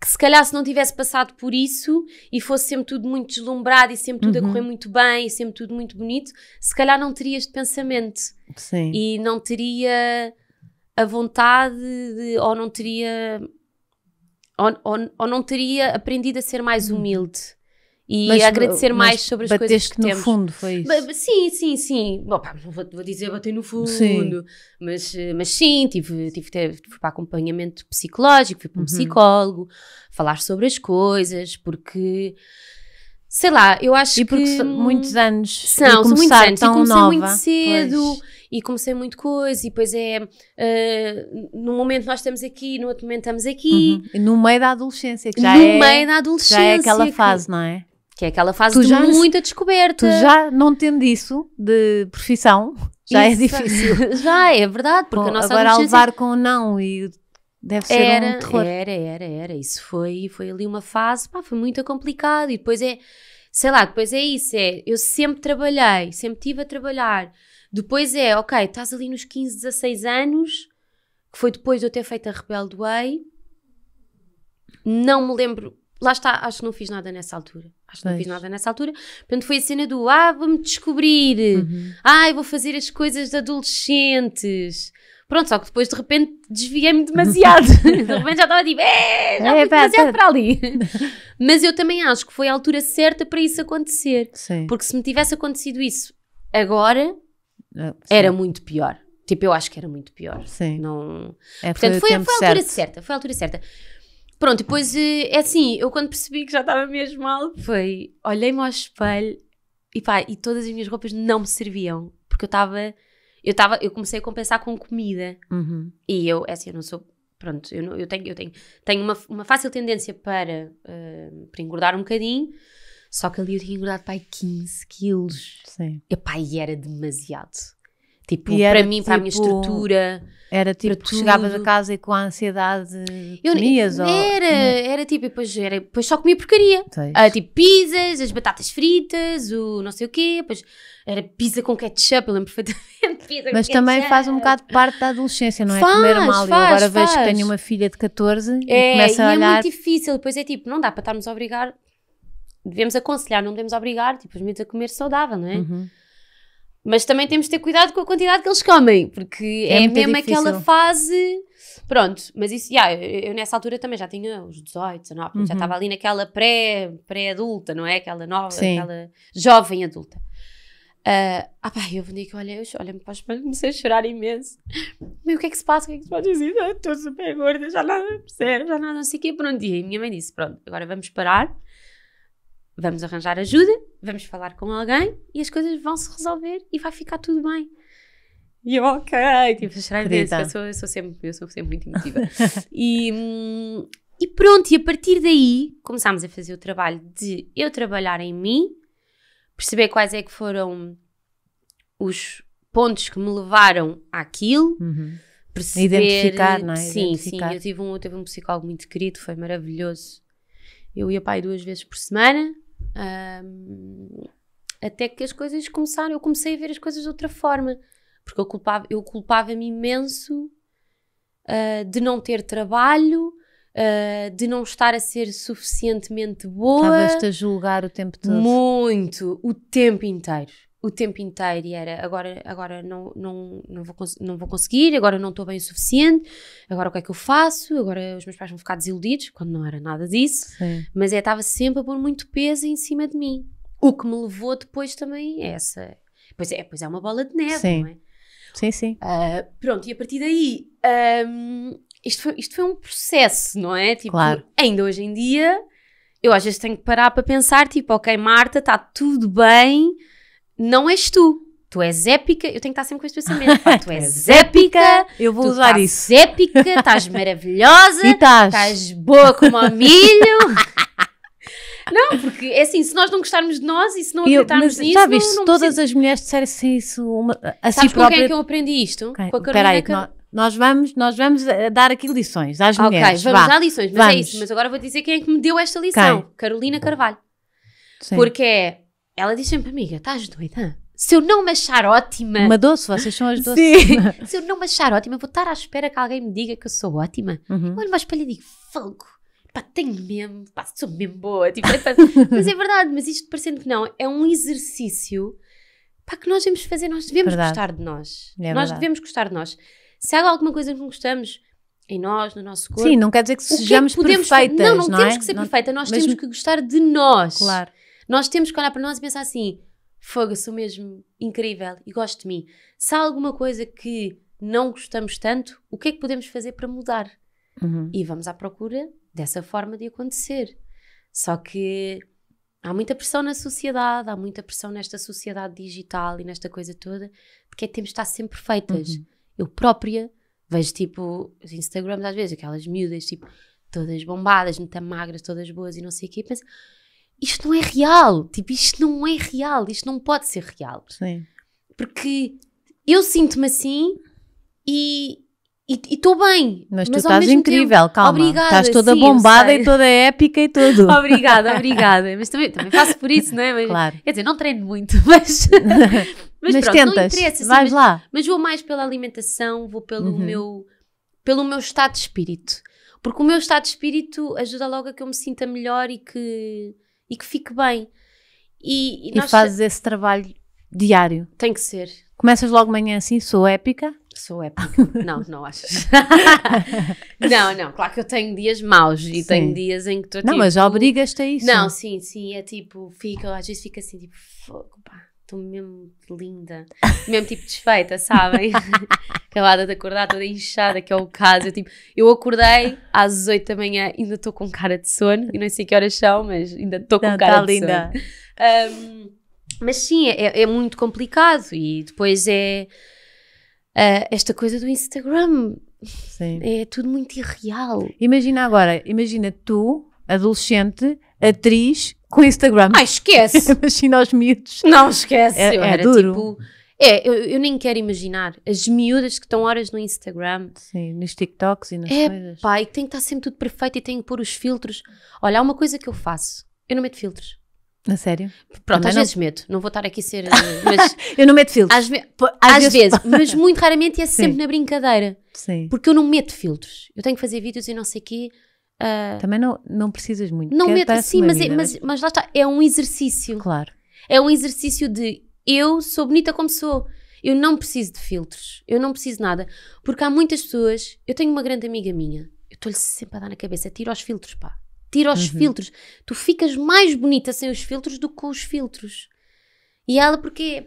que se calhar se não tivesse passado por isso e fosse sempre tudo muito deslumbrado e sempre tudo uhum. a correr muito bem e sempre tudo muito bonito, se calhar não teria este pensamento. Sim. E não teria a vontade de, ou não teria ou, ou, ou, não teria aprendido a ser mais uhum. humilde e mas, agradecer mas mais sobre as coisas que no fundo, foi isso? Mas, sim, sim, sim. Bom, pá, vou, vou, dizer bater no fundo, sim. Mas, mas sim, tive, tive, tive, fui para acompanhamento psicológico, fui para um uhum. psicólogo, falar sobre as coisas, porque... Sei lá, eu acho e porque que... muitos anos. São, são muitos anos. Tão e comecei nova, muito cedo. Pois e comecei muito coisa, e depois é uh, num momento nós estamos aqui, no outro momento estamos aqui. Uhum. No meio da adolescência, que já no é. No meio da adolescência. Já é aquela fase, não é? Que é aquela fase tu de já, muita descoberta. Tu já não tendo isso de profissão, já é isso. é difícil. já, é verdade, porque Bom, a nossa Agora, a levar com não e deve ser era, um terror. Era, era, era. Isso foi, foi ali uma fase, pá, foi muito complicado. E depois é, sei lá, depois é isso, é, eu sempre trabalhei, sempre tive a trabalhar. Depois é, ok, estás ali nos 15, 16 anos, que foi depois de eu ter feito a Rebelde Way. Não me lembro lá está, acho que não fiz nada nessa altura. Acho que não fiz nada nessa altura. Portanto, foi a cena do ah, vou-me descobrir, uhum. ah, vou fazer as coisas de adolescentes. Pronto, só que depois de repente desviei-me demasiado. de repente já estava tipo, é, já é, demasiado tá. para ali. Mas eu também acho que foi a altura certa para isso acontecer. Sim. Porque se me tivesse acontecido isso agora, ah, era muito pior. Tipo, eu acho que era muito pior. Sim. Não... É, Portanto, foi, foi, foi a altura certa. Foi a altura certa. Pronto, depois eh, é assim, eu quando percebi que já estava mesmo mal, foi olhei-me ao espelho e pá, e todas as minhas roupas não me serviam, porque eu estava eu estava, eu comecei a compensar com comida. Uhum. E eu, é assim, eu não sou, pronto, eu, não, eu tenho, eu tenho, tenho uma, uma fácil tendência para, uh, para engordar um bocadinho, só que ali eu tinha engordado, pai, 15 quilos. Sim. E, pá, e era demasiado. Tipo, para mim, tipo, para a minha tipo estrutura. Era tipo, chegavas a casa e com a ansiedade eu, comias? Era, ou... era tipo, depois, era, depois só comia porcaria. Ah, tipo, pizzas, as batatas fritas, o não sei o quê, depois era pizza com ketchup, eu lembro perfeitamente. Pizza Mas também ketchup. faz um bocado parte da adolescência, não é? Comer mal. Faz, eu agora faz. vejo que tenho uma filha de 14 é, e começa é a olhar. É muito difícil, depois é tipo, não dá para estarmos a obrigar, devemos aconselhar, não devemos obrigar, tipo, os meus a comer saudável, não é? Uhum. Mas também temos de ter cuidado com a quantidade que eles comem, porque é, é mesmo difícil. aquela fase. Pronto, mas isso, yeah, eu, eu nessa altura também já tinha os 18, 19, uhum. já estava ali naquela pré-adulta, pré, não é? Aquela nova, Sim. aquela jovem adulta. Uh, ah pá, eu vendi que olha olha-me para os espelho, comecei a chorar imenso. Mas o que é que se passa? O que é que se pode dizer? Ah, estou super gorda, já nada percebo, já nada, não sei o quê. Pronto, e a minha mãe disse: pronto, agora vamos parar vamos arranjar ajuda, vamos falar com alguém e as coisas vão se resolver e vai ficar tudo bem. E eu, ok, tipo, a chorar eu sou, eu sou, sempre, eu sou sempre muito emotiva. e, hum, e pronto, e a partir daí começámos a fazer o trabalho de eu trabalhar em mim, perceber quais é que foram os pontos que me levaram àquilo. Uhum. Perceber, Identificar, não é? Sim, Identificar. sim. Eu tive um, eu tive um psicólogo muito querido, foi maravilhoso. Eu ia pai duas vezes por semana, um, até que as coisas começaram, eu comecei a ver as coisas de outra forma, porque eu culpava, eu culpava-me imenso uh, de não ter trabalho, uh, de não estar a ser suficientemente boa. Estavas-te a julgar o tempo todo. Muito, o tempo inteiro o tempo inteiro e era agora, agora não, não, não, vou, não vou conseguir, agora não estou bem o suficiente, agora o que é que eu faço, agora os meus pais vão ficar desiludidos, quando não era nada disso, Sim. mas é, estava sempre a pôr muito peso em cima de mim, o que me levou depois também a essa, pois é, pois é uma bola de neve, sim. não é? Sim, sim. Uh, pronto, e a partir daí, um, isto, foi, isto foi um processo, não é? Tipo, claro. ainda hoje em dia, eu às vezes tenho que parar para pensar, tipo, ok, Marta, está tudo bem, não és tu. Tu és épica, eu tenho que estar sempre com este pensamento. Pá, tu és épica, eu vou usar isso. épica, estás maravilhosa, estás boa como a milho. Não, porque é assim, se nós não gostarmos de nós e se não acreditarmos eu, nisso. não, todas preciso. as mulheres disserem assim, isso uma, a Sabes si própria... com quem é que eu aprendi isto? Okay. Com a Carolina Peraí, nós, vamos, nós vamos eh, dar aqui lições às okay, mulheres. Ok, vamos Vá. dar lições, mas vamos. é isso. Mas agora vou dizer quem é que me deu esta lição: Carolina Carvalho. Sim. Porque é ela diz sempre, amiga, estás doida? Se eu não me achar ótima. Uma doce, vocês são as doces. Se eu não me achar ótima, vou estar à espera que alguém me diga que eu sou ótima. Uhum. Olho mais para ele e digo, fogo, pá, tenho mesmo, pá, sou mesmo boa. Tipo, é, mas é verdade, mas isto parecendo que não, é um exercício para que nós devemos fazer, nós devemos verdade. gostar de nós. É nós verdade. devemos gostar de nós. Se há alguma coisa que não gostamos, em nós, no nosso corpo. Sim, não quer dizer que sejamos que é que podemos, perfeitas, não, não, não temos é? que ser não, perfeita, nós temos que gostar de nós. Claro. Nós temos que olhar para nós e pensar assim: fogo, sou mesmo incrível e gosto de mim. Se há alguma coisa que não gostamos tanto, o que é que podemos fazer para mudar? Uhum. E vamos à procura dessa forma de acontecer. Só que há muita pressão na sociedade, há muita pressão nesta sociedade digital e nesta coisa toda, porque é que temos de estar sempre feitas Uhum. Eu própria vejo tipo os Instagrams às vezes, aquelas miúdas, tipo todas bombadas, muito magras, todas boas e não sei o quê, e penso isto não é real, tipo, isto não é real, isto não pode ser real. Sim. Porque eu sinto-me assim e estou bem. Mas, mas tu estás incrível, tempo, calma. Obrigada, estás toda sim, bombada e toda épica e tudo. obrigada, obrigada. Mas também, também faço por isso, não é? Mas, claro. Quer dizer, não treino muito, mas. mas, mas pronto, tentas, assim, vais lá. Mas vou mais pela alimentação, vou pelo, uhum. meu, pelo meu estado de espírito. Porque o meu estado de espírito ajuda logo a que eu me sinta melhor e que e que fique bem. E, e, e fazes esse trabalho diário. Tem que ser. Começas logo manhã assim, sou épica? Sou épica. não, não achas? não, não, claro que eu tenho dias maus e sim. tenho dias em que estou tipo... Não, mas já obrigas-te a isso. Não, sim, sim, é tipo, fica, às vezes fica assim, tipo, fogo, pá estou mesmo linda, mesmo tipo desfeita, sabem? Acabada de acordar, toda inchada, que é o caso. Eu, tipo, eu acordei às 8 da manhã, ainda estou com cara de sono, e não sei que horas são, mas ainda estou com cara tá de linda. sono. Um, mas sim, é, é, muito complicado, e depois é uh, esta coisa do Instagram. Sim. É tudo muito irreal. Imagina agora, imagina tu, adolescente, atriz, com o Instagram. Ah, esquece! Imagina os miúdos. Não, esquece. É, é era duro. tipo. É, eu, eu, nem quero imaginar as miúdas que estão horas no Instagram. Sim, nos TikToks e nas é, coisas. Pai, tem que estar sempre tudo perfeito e tem que pôr os filtros. Olha, há uma coisa que eu faço: eu não meto filtros. Na sério? Pronto, Também às não... vezes meto. Não vou estar aqui a ser. Eh, mas eu não meto filtros. Às, ve... às, às vezes, vezes mas muito raramente e é sempre Sim. na brincadeira. Sim. Porque eu não meto filtros. Eu tenho que fazer vídeos e não sei o quê. Uh, Também não, não precisas muito. Não meto, sim, mas, é, mas, mas lá está, é um exercício. Claro. É um exercício de eu sou bonita como sou. Eu não preciso de filtros, eu não preciso nada. Porque há muitas pessoas. Eu tenho uma grande amiga minha, eu estou-lhe sempre a dar na cabeça: tira os filtros, pá. Tira os uhum. filtros. Tu ficas mais bonita sem os filtros do que com os filtros. E ela, porque é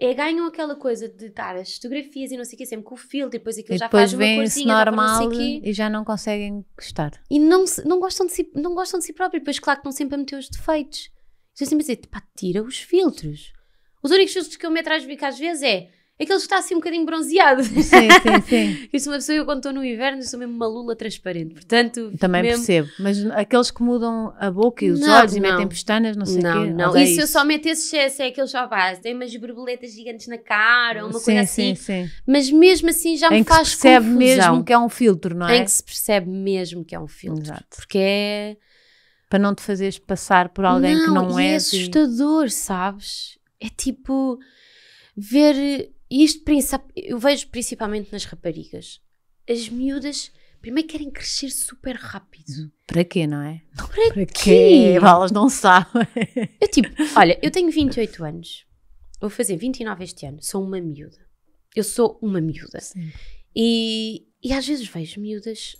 é, ganham aquela coisa de dar as fotografias e não sei o que, sempre com o filtro, e depois aquilo e já depois faz uma corzinha, normal e já não conseguem gostar. E não, não, gostam de si, não gostam de si próprios, depois claro que estão sempre a meter os defeitos. Estão sempre a dizer, pá, tira os filtros. Os únicos filtros que eu meto às vezes é Aquele que está assim um bocadinho bronzeado. Sim, sim, sim. Isso uma pessoa, eu quando estou no inverno, sou mesmo uma lula transparente. Portanto, Também mesmo... percebo. Mas aqueles que mudam a boca e os não, olhos não. e metem pestanas, não sei o quê. Não, não. É isso, isso eu só meto esse excesso, é aqueles já base. Tem umas borboletas gigantes na cara, uma sim, coisa assim. Sim, sim. Mas mesmo assim já em me faz confusão. Em que se percebe confusão. mesmo que é um filtro, não é? Em que se percebe mesmo que é um filtro. Exato. Porque é... Para não te fazeres passar por alguém não, que não é. É assustador, e... sabes? É tipo ver e isto eu vejo principalmente nas raparigas. As miúdas primeiro querem crescer super rápido. Uhum. Para quê, não é? Para, Para quê? quê? Elas não sabem. Eu tipo, olha, eu tenho 28 anos. Vou fazer 29 este ano. Sou uma miúda. Eu sou uma miúda. Sim. E, e às vezes vejo miúdas,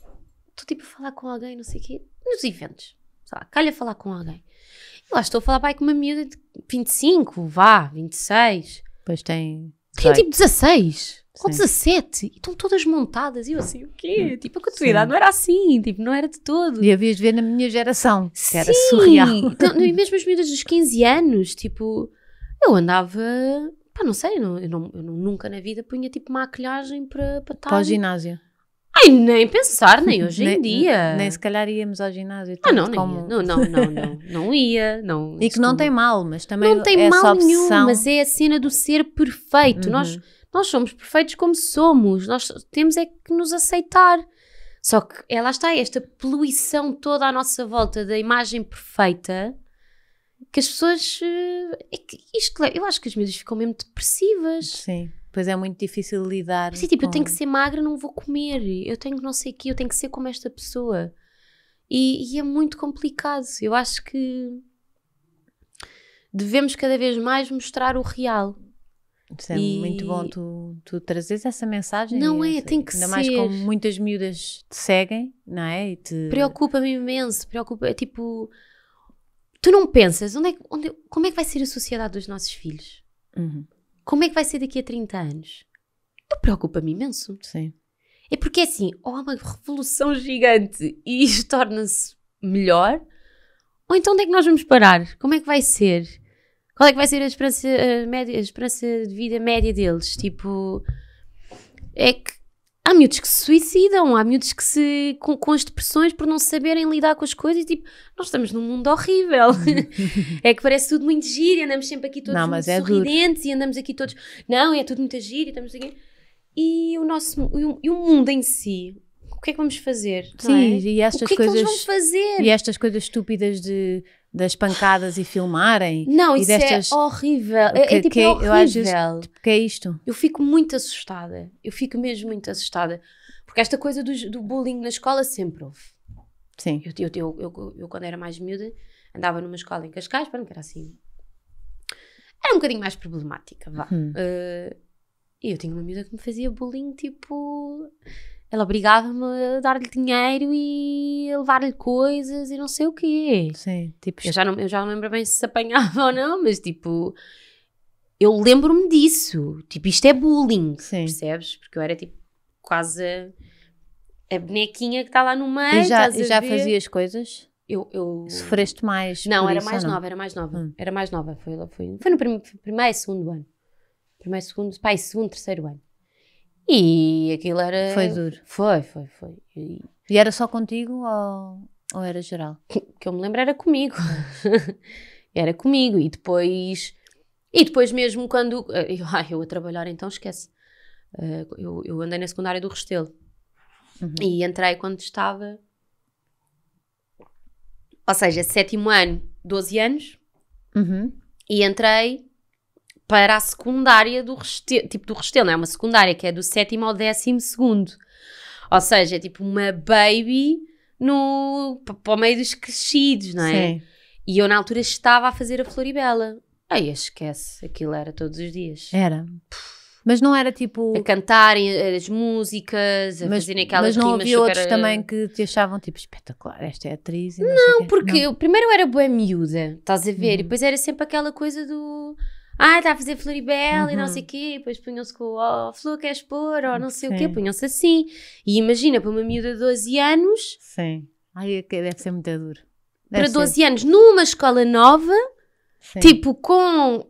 estou tipo a falar com alguém, não sei o quê, nos eventos. Sei lá, calha falar com alguém. E lá estou a falar pai com uma miúda de 25, vá, 26. Pois tem tinha é tipo 16 ou 17 e estão todas montadas. E eu assim, o quê? Hum. Tipo, a continuidade não era assim, tipo, não era de todo. E havias de ver na minha geração, que Sim. era surreal. Então, e mesmo as miúdas dos 15 anos, tipo, eu andava, pá, não sei, eu, não, eu, não, eu nunca na vida punha tipo maquilhagem para estar. Para o ginásio. Ai, nem pensar, nem hoje em nem, dia. Nem se calhar íamos ao ginásio. Ah, não, como... não, não, não, não, não ia. Não, e que não como... tem mal, mas também não tem é mal opção... nenhum, mas é a cena do ser perfeito. Uhum. Nós, nós somos perfeitos como somos, nós temos é que nos aceitar. Só que ela é, lá está esta poluição toda à nossa volta da imagem perfeita que as pessoas. Eh, é que isto, eu acho que as mulheres ficam mesmo depressivas. Sim. Pois é muito difícil lidar. Sim, tipo, com... eu tenho que ser magra, não vou comer. Eu tenho que não sei o quê, eu tenho que ser como esta pessoa. E, e, é muito complicado. Eu acho que devemos cada vez mais mostrar o real. Isso é e... muito bom tu, tu trazeres essa mensagem. Não é, tem que ainda ser. Ainda mais como muitas miúdas te seguem, não é? Te... Preocupa-me imenso, preocupa, é tipo... Tu não pensas, onde é, onde, como é que vai ser a sociedade dos nossos filhos? Uhum como é que vai ser daqui a 30 anos? Eu Preocupa-me imenso. Sim. É porque assim, ou há uma revolução gigante e isto torna-se melhor, ou então onde é que nós vamos parar? Como é que vai ser? Qual é que vai ser a esperança, a média, a esperança de vida média deles? Tipo, é que há miúdos que se suicidam, há miúdos que se. Com, com, as depressões por não saberem lidar com as coisas, tipo, nós estamos num mundo horrível. é que parece tudo muito giro, e andamos sempre aqui todos não, é sorridentes duro. e andamos aqui todos. Não, é tudo muito giro, e estamos aqui. E o nosso. E o, mundo em si. O que é que vamos fazer? Sim, é? e estas o que coisas. É que eles vão fazer? E estas coisas estúpidas de das pancadas e filmarem. Não, isso é destas... é horrível. É tipo, que, é, é, tipo que, horrível. Eu, vezes, tipo, que é isto? Eu fico muito assustada. Eu fico mesmo muito assustada. Porque esta coisa do, do bullying na escola sempre houve. Sim. Eu, eu, eu, eu, eu, quando era mais miúda, andava numa escola em Cascais, para que era assim. Era um bocadinho mais problemática, vá. Uh, e eu tinha uma miúda que me fazia bullying, tipo ela obrigava-me a dar-lhe dinheiro e a levar-lhe coisas e não sei o quê. Sim, tipo. Eu já não, eu já não lembro bem se se apanhava ou não, mas tipo. Eu lembro-me disso. Tipo, isto é bullying. Sim. Percebes? Porque eu era tipo quase a, a bonequinha que está lá no meio. E já, e já fazias coisas? Eu, eu... Sofreste mais? Não, era isso, mais não? nova, era mais nova. Hum. Era mais nova. Foi, foi, foi no prim primeiro, segundo ano. Primeiro, segundo, pai, segundo, terceiro ano. E aquilo era. Foi duro. Foi, foi, foi. E, e era só contigo ou, ou era geral? Que, que eu me lembro era comigo. era comigo. E depois. E depois mesmo quando. Eh, eu, ah, eu a trabalhar então esquece. Eh, eu, eu andei na secundária do Restelo. Uhum. E entrei quando estava. Ou seja, sétimo ano, 12 anos. Uhum. E entrei para a secundária do Restelo, tipo do Restelo, não é uma secundária, que é do sétimo ao décimo segundo. Ou seja, é tipo uma baby no, para o meio dos crescidos, não é? Sim. E eu na altura estava a fazer a Floribela. Aí esquece, aquilo era todos os dias. Era. Mas não era tipo. A cantarem as músicas, a mas, fazerem aquelas Mas não havia outros também que te achavam tipo espetacular, esta é atriz. não, não porque não. Eu, primeiro eu era boa miúda, estás a ver? E uhum. depois era sempre aquela coisa do ah, está a fazer Floribel uhum. e não uhum. sei o quê. E depois punham-se com, oh, Flor queres pôr? Ou oh, não sei Sim. o quê. Punham-se assim. E imagina, para uma miúda de 12 anos. Sim. Ai, é deve ser muito duro. Deve para ser. 12 anos, numa escola nova, Sim. tipo, com,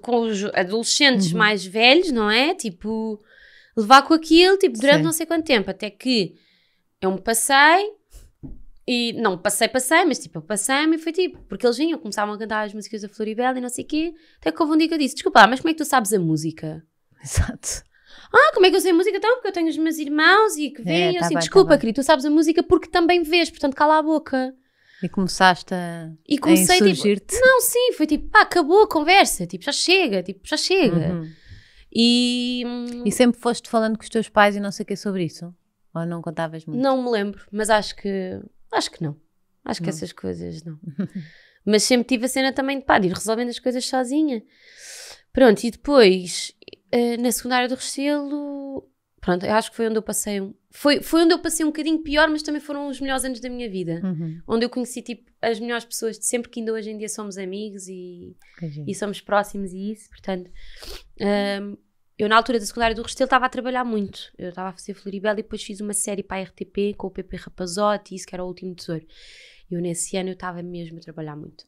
com os adolescentes uhum. mais velhos, não é? Tipo, levar com aquilo, tipo, durante Sim. não sei quanto tempo. Até que eu é me passei, e não passei, passei, mas tipo, eu passei-me e foi tipo, porque eles vinham, começavam a cantar as músicas da Floribela e não sei o quê. Até que houve um dia que eu disse: Desculpa, mas como é que tu sabes a música? Exato. Ah, como é que eu sei a música então? Porque eu tenho os meus irmãos e que vêm. É, tá eu assim, tá desculpa, tá querido, tu sabes a música porque também vês, portanto cala a boca. E começaste a, e comecei, a te Tipo, não, sim, foi tipo, pá, acabou a conversa, tipo, já chega, tipo, já chega. Uhum. E, e sempre foste falando com os teus pais e não sei o que sobre isso? Ou não contavas muito? Não me lembro, mas acho que Acho que não. Acho que essas coisas não. Mas sempre tive a cena também de pá, de ir resolvendo as coisas sozinha. Pronto, e depois, eh, na secundária do Restelo, pronto, eu acho que foi onde eu passei um, foi, foi onde eu passei um bocadinho pior, mas também foram os melhores anos da minha vida. Uhum. Onde eu conheci tipo, as melhores pessoas de sempre, que ainda hoje em dia somos amigos e, e somos próximos e isso. Portanto, ehm, eu na altura da secundária do Restelo estava a trabalhar muito. Eu estava a fazer Floribela e depois fiz uma série para a RTP com o PP Rapazote, isso que era o último tesouro. Eu nesse ano eu estava mesmo a trabalhar muito.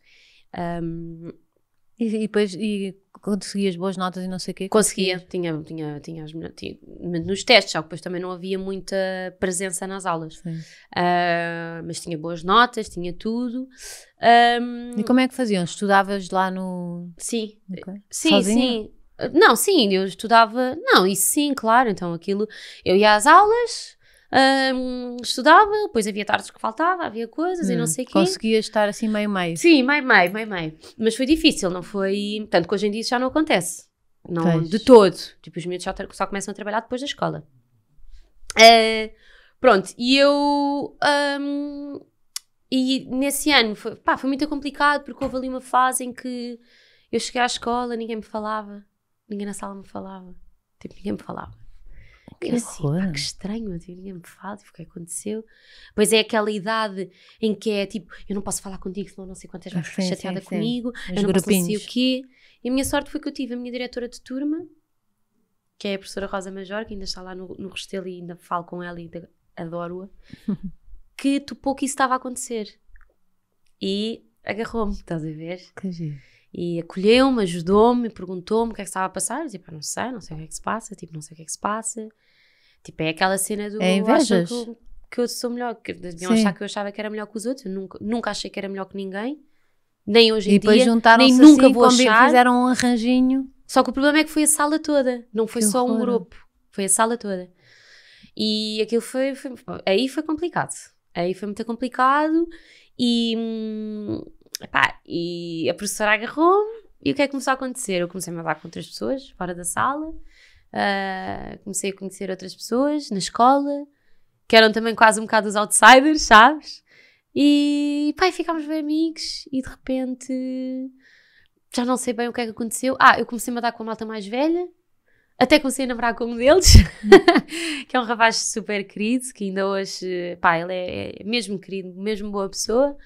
Um, e, e, depois e conseguias boas notas e não sei o quê? Conseguia, tinha, tinha, tinha, as, tinha nos testes, só que depois também não havia muita presença nas aulas. Uh, mas tinha boas notas, tinha tudo. Um, e como é que faziam? Estudavas lá no. Sim, okay. sim, sim. Não, sim, eu estudava. Não, isso sim, claro. Então aquilo. Eu ia às aulas, hum, estudava, depois havia tardes que faltava, havia coisas hum, e não hum, sei o quê. Conseguia estar assim meio-meio. Sim, meio-meio, meio-meio. Mas foi difícil, não foi. Tanto que hoje em dia isso já não acontece. Não, pois. de todo. Tipo, os miúdos já, só começam a trabalhar depois da escola. Uh, pronto, e eu. Um, e nesse ano foi, pá, foi muito complicado porque houve ali uma fase em que eu cheguei à escola, ninguém me falava ninguém na sala me falava. Tipo, ninguém me falava. Que, eu assim, pá, que estranho, ninguém me fala, tipo, o que aconteceu? Pois é aquela idade em que é tipo, eu não posso falar contigo, senão não sei quantas vezes ah, ficar chateada sim, comigo, sim. eu não grupinhos. posso não sei o quê. E a minha sorte foi que eu tive a minha diretora de turma, que é a professora Rosa Major, que ainda está lá no, no Restelo e ainda falo com ela e adoro-a, que topou que isso estava a acontecer. E agarrou-me, estás a ver? Que giro e acolheu-me, ajudou-me, perguntou-me o que é que estava a passar. Eu, tipo, não sei, não sei o que é que se passa, tipo, não sei o que é que se passa. Tipo, é aquela cena do. É invejas. Que eu, que eu sou melhor, que deviam achar que eu achava que era melhor que os outros. Eu nunca, nunca achei que era melhor que ninguém, nem hoje em e depois dia. juntaram-se nem assim nunca assim, vou achar. fizeram um arranjinho. Só que o problema é que foi a sala toda, não foi que só horror. um grupo, foi a sala toda. E aquilo foi, foi. Aí foi complicado. Aí foi muito complicado e. Hum, Epá, e a professora agarrou-me e o que é que começou a acontecer? Eu comecei a me dar com outras pessoas fora da sala, uh, comecei a conhecer outras pessoas na escola, que eram também quase um bocado os outsiders, sabes? E pai, ficámos bem amigos e de repente já não sei bem o que é que aconteceu. Ah, eu comecei a me dar com uma malta mais velha, até comecei a namorar com um deles, que é um rapaz super querido, que ainda hoje, pá, ele é, é mesmo querido, mesmo boa pessoa.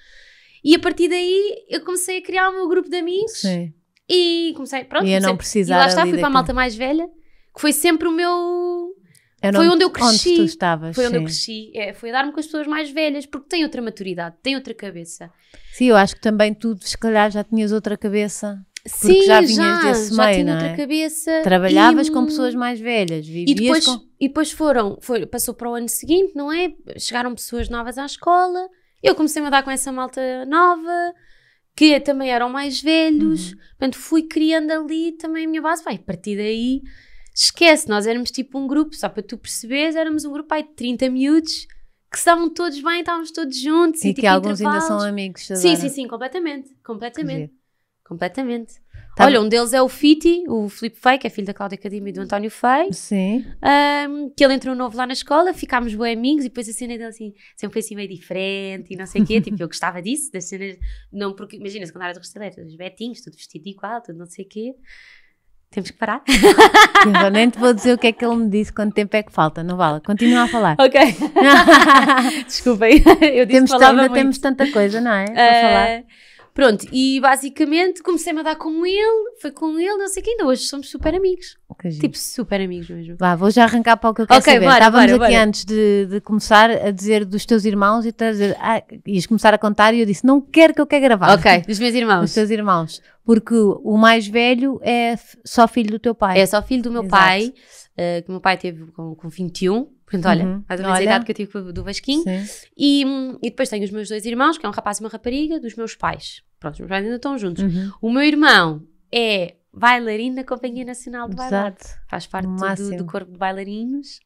E a partir daí eu comecei a criar o meu grupo de amigos. Sim. E comecei, pronto, e, não precisar e lá está, fui para a malta mais velha, que foi sempre o meu. É foi onde eu cresci. Onde tu estavas, foi onde eu cresci. É, foi dar-me com as pessoas mais velhas, porque tem outra maturidade, tem outra cabeça. Sim, eu acho que também tu, se calhar, já tinhas outra cabeça. Sim, já vinhas já, desse já tinha outra é? cabeça. Trabalhavas e, com pessoas mais velhas, vivias e depois, com... E depois foram, foi, passou para o ano seguinte, não é? Chegaram pessoas novas à escola eu comecei a dar com essa malta nova, que também eram mais velhos, uhum. portanto fui criando ali também a minha base. Vai, a partir daí, esquece, nós éramos tipo um grupo, só para tu perceberes, éramos um grupo aí de 30 miúdos que estavam todos bem, estávamos todos juntos. E, e que tipo, alguns ainda são amigos. Sim, sim, sim, completamente. Completamente. Completamente. Tá Olha, bem. um deles é o Fiti, o Filipe Fei, que é filho da Cláudia Academia e do António Fei, Sim. Um, que ele entrou novo lá na escola, ficámos bem amigos e depois a cena dele assim, sempre foi assim meio diferente e não sei o quê. tipo, eu gostava disso, das cenas. Não, porque, imagina, secundária de Resteleto, os betinhos, tudo vestido igual, tudo não sei o quê. Temos que parar. Eu nem te vou dizer o que é que ele me disse, quanto tempo é que falta, não vale. Continua a falar. Ok. Desculpem, eu disse temos, tanta, temos tanta coisa, não é? Para uh... falar. Pronto, e basicamente comecei-me a dar com ele, foi com ele, não sei quem, ainda hoje somos super amigos. Okay, tipo, super amigos mesmo. vá vou já arrancar para o que eu quero okay, saber. Bora, Estávamos bora, aqui bora. antes de, de, começar a dizer dos teus irmãos e a dizer, ah, ias começar a contar e eu disse, não quero que eu quero gravar. Ok, dos meus irmãos. Dos teus irmãos. Porque o mais velho é só filho do teu pai. É só filho do meu Exato. pai, uh, eh, que meu pai teve com, com 21 Portanto, olha, uhum. mais ou menos olha. a idade que eu tive do Vasquinho. E, e, depois tenho os meus dois irmãos, que é um rapaz e uma rapariga, dos meus pais. Pronto, os meus pais ainda estão juntos. Uhum. O meu irmão é bailarino da Companhia Nacional de Bailado. Faz parte do, do corpo de bailarinos.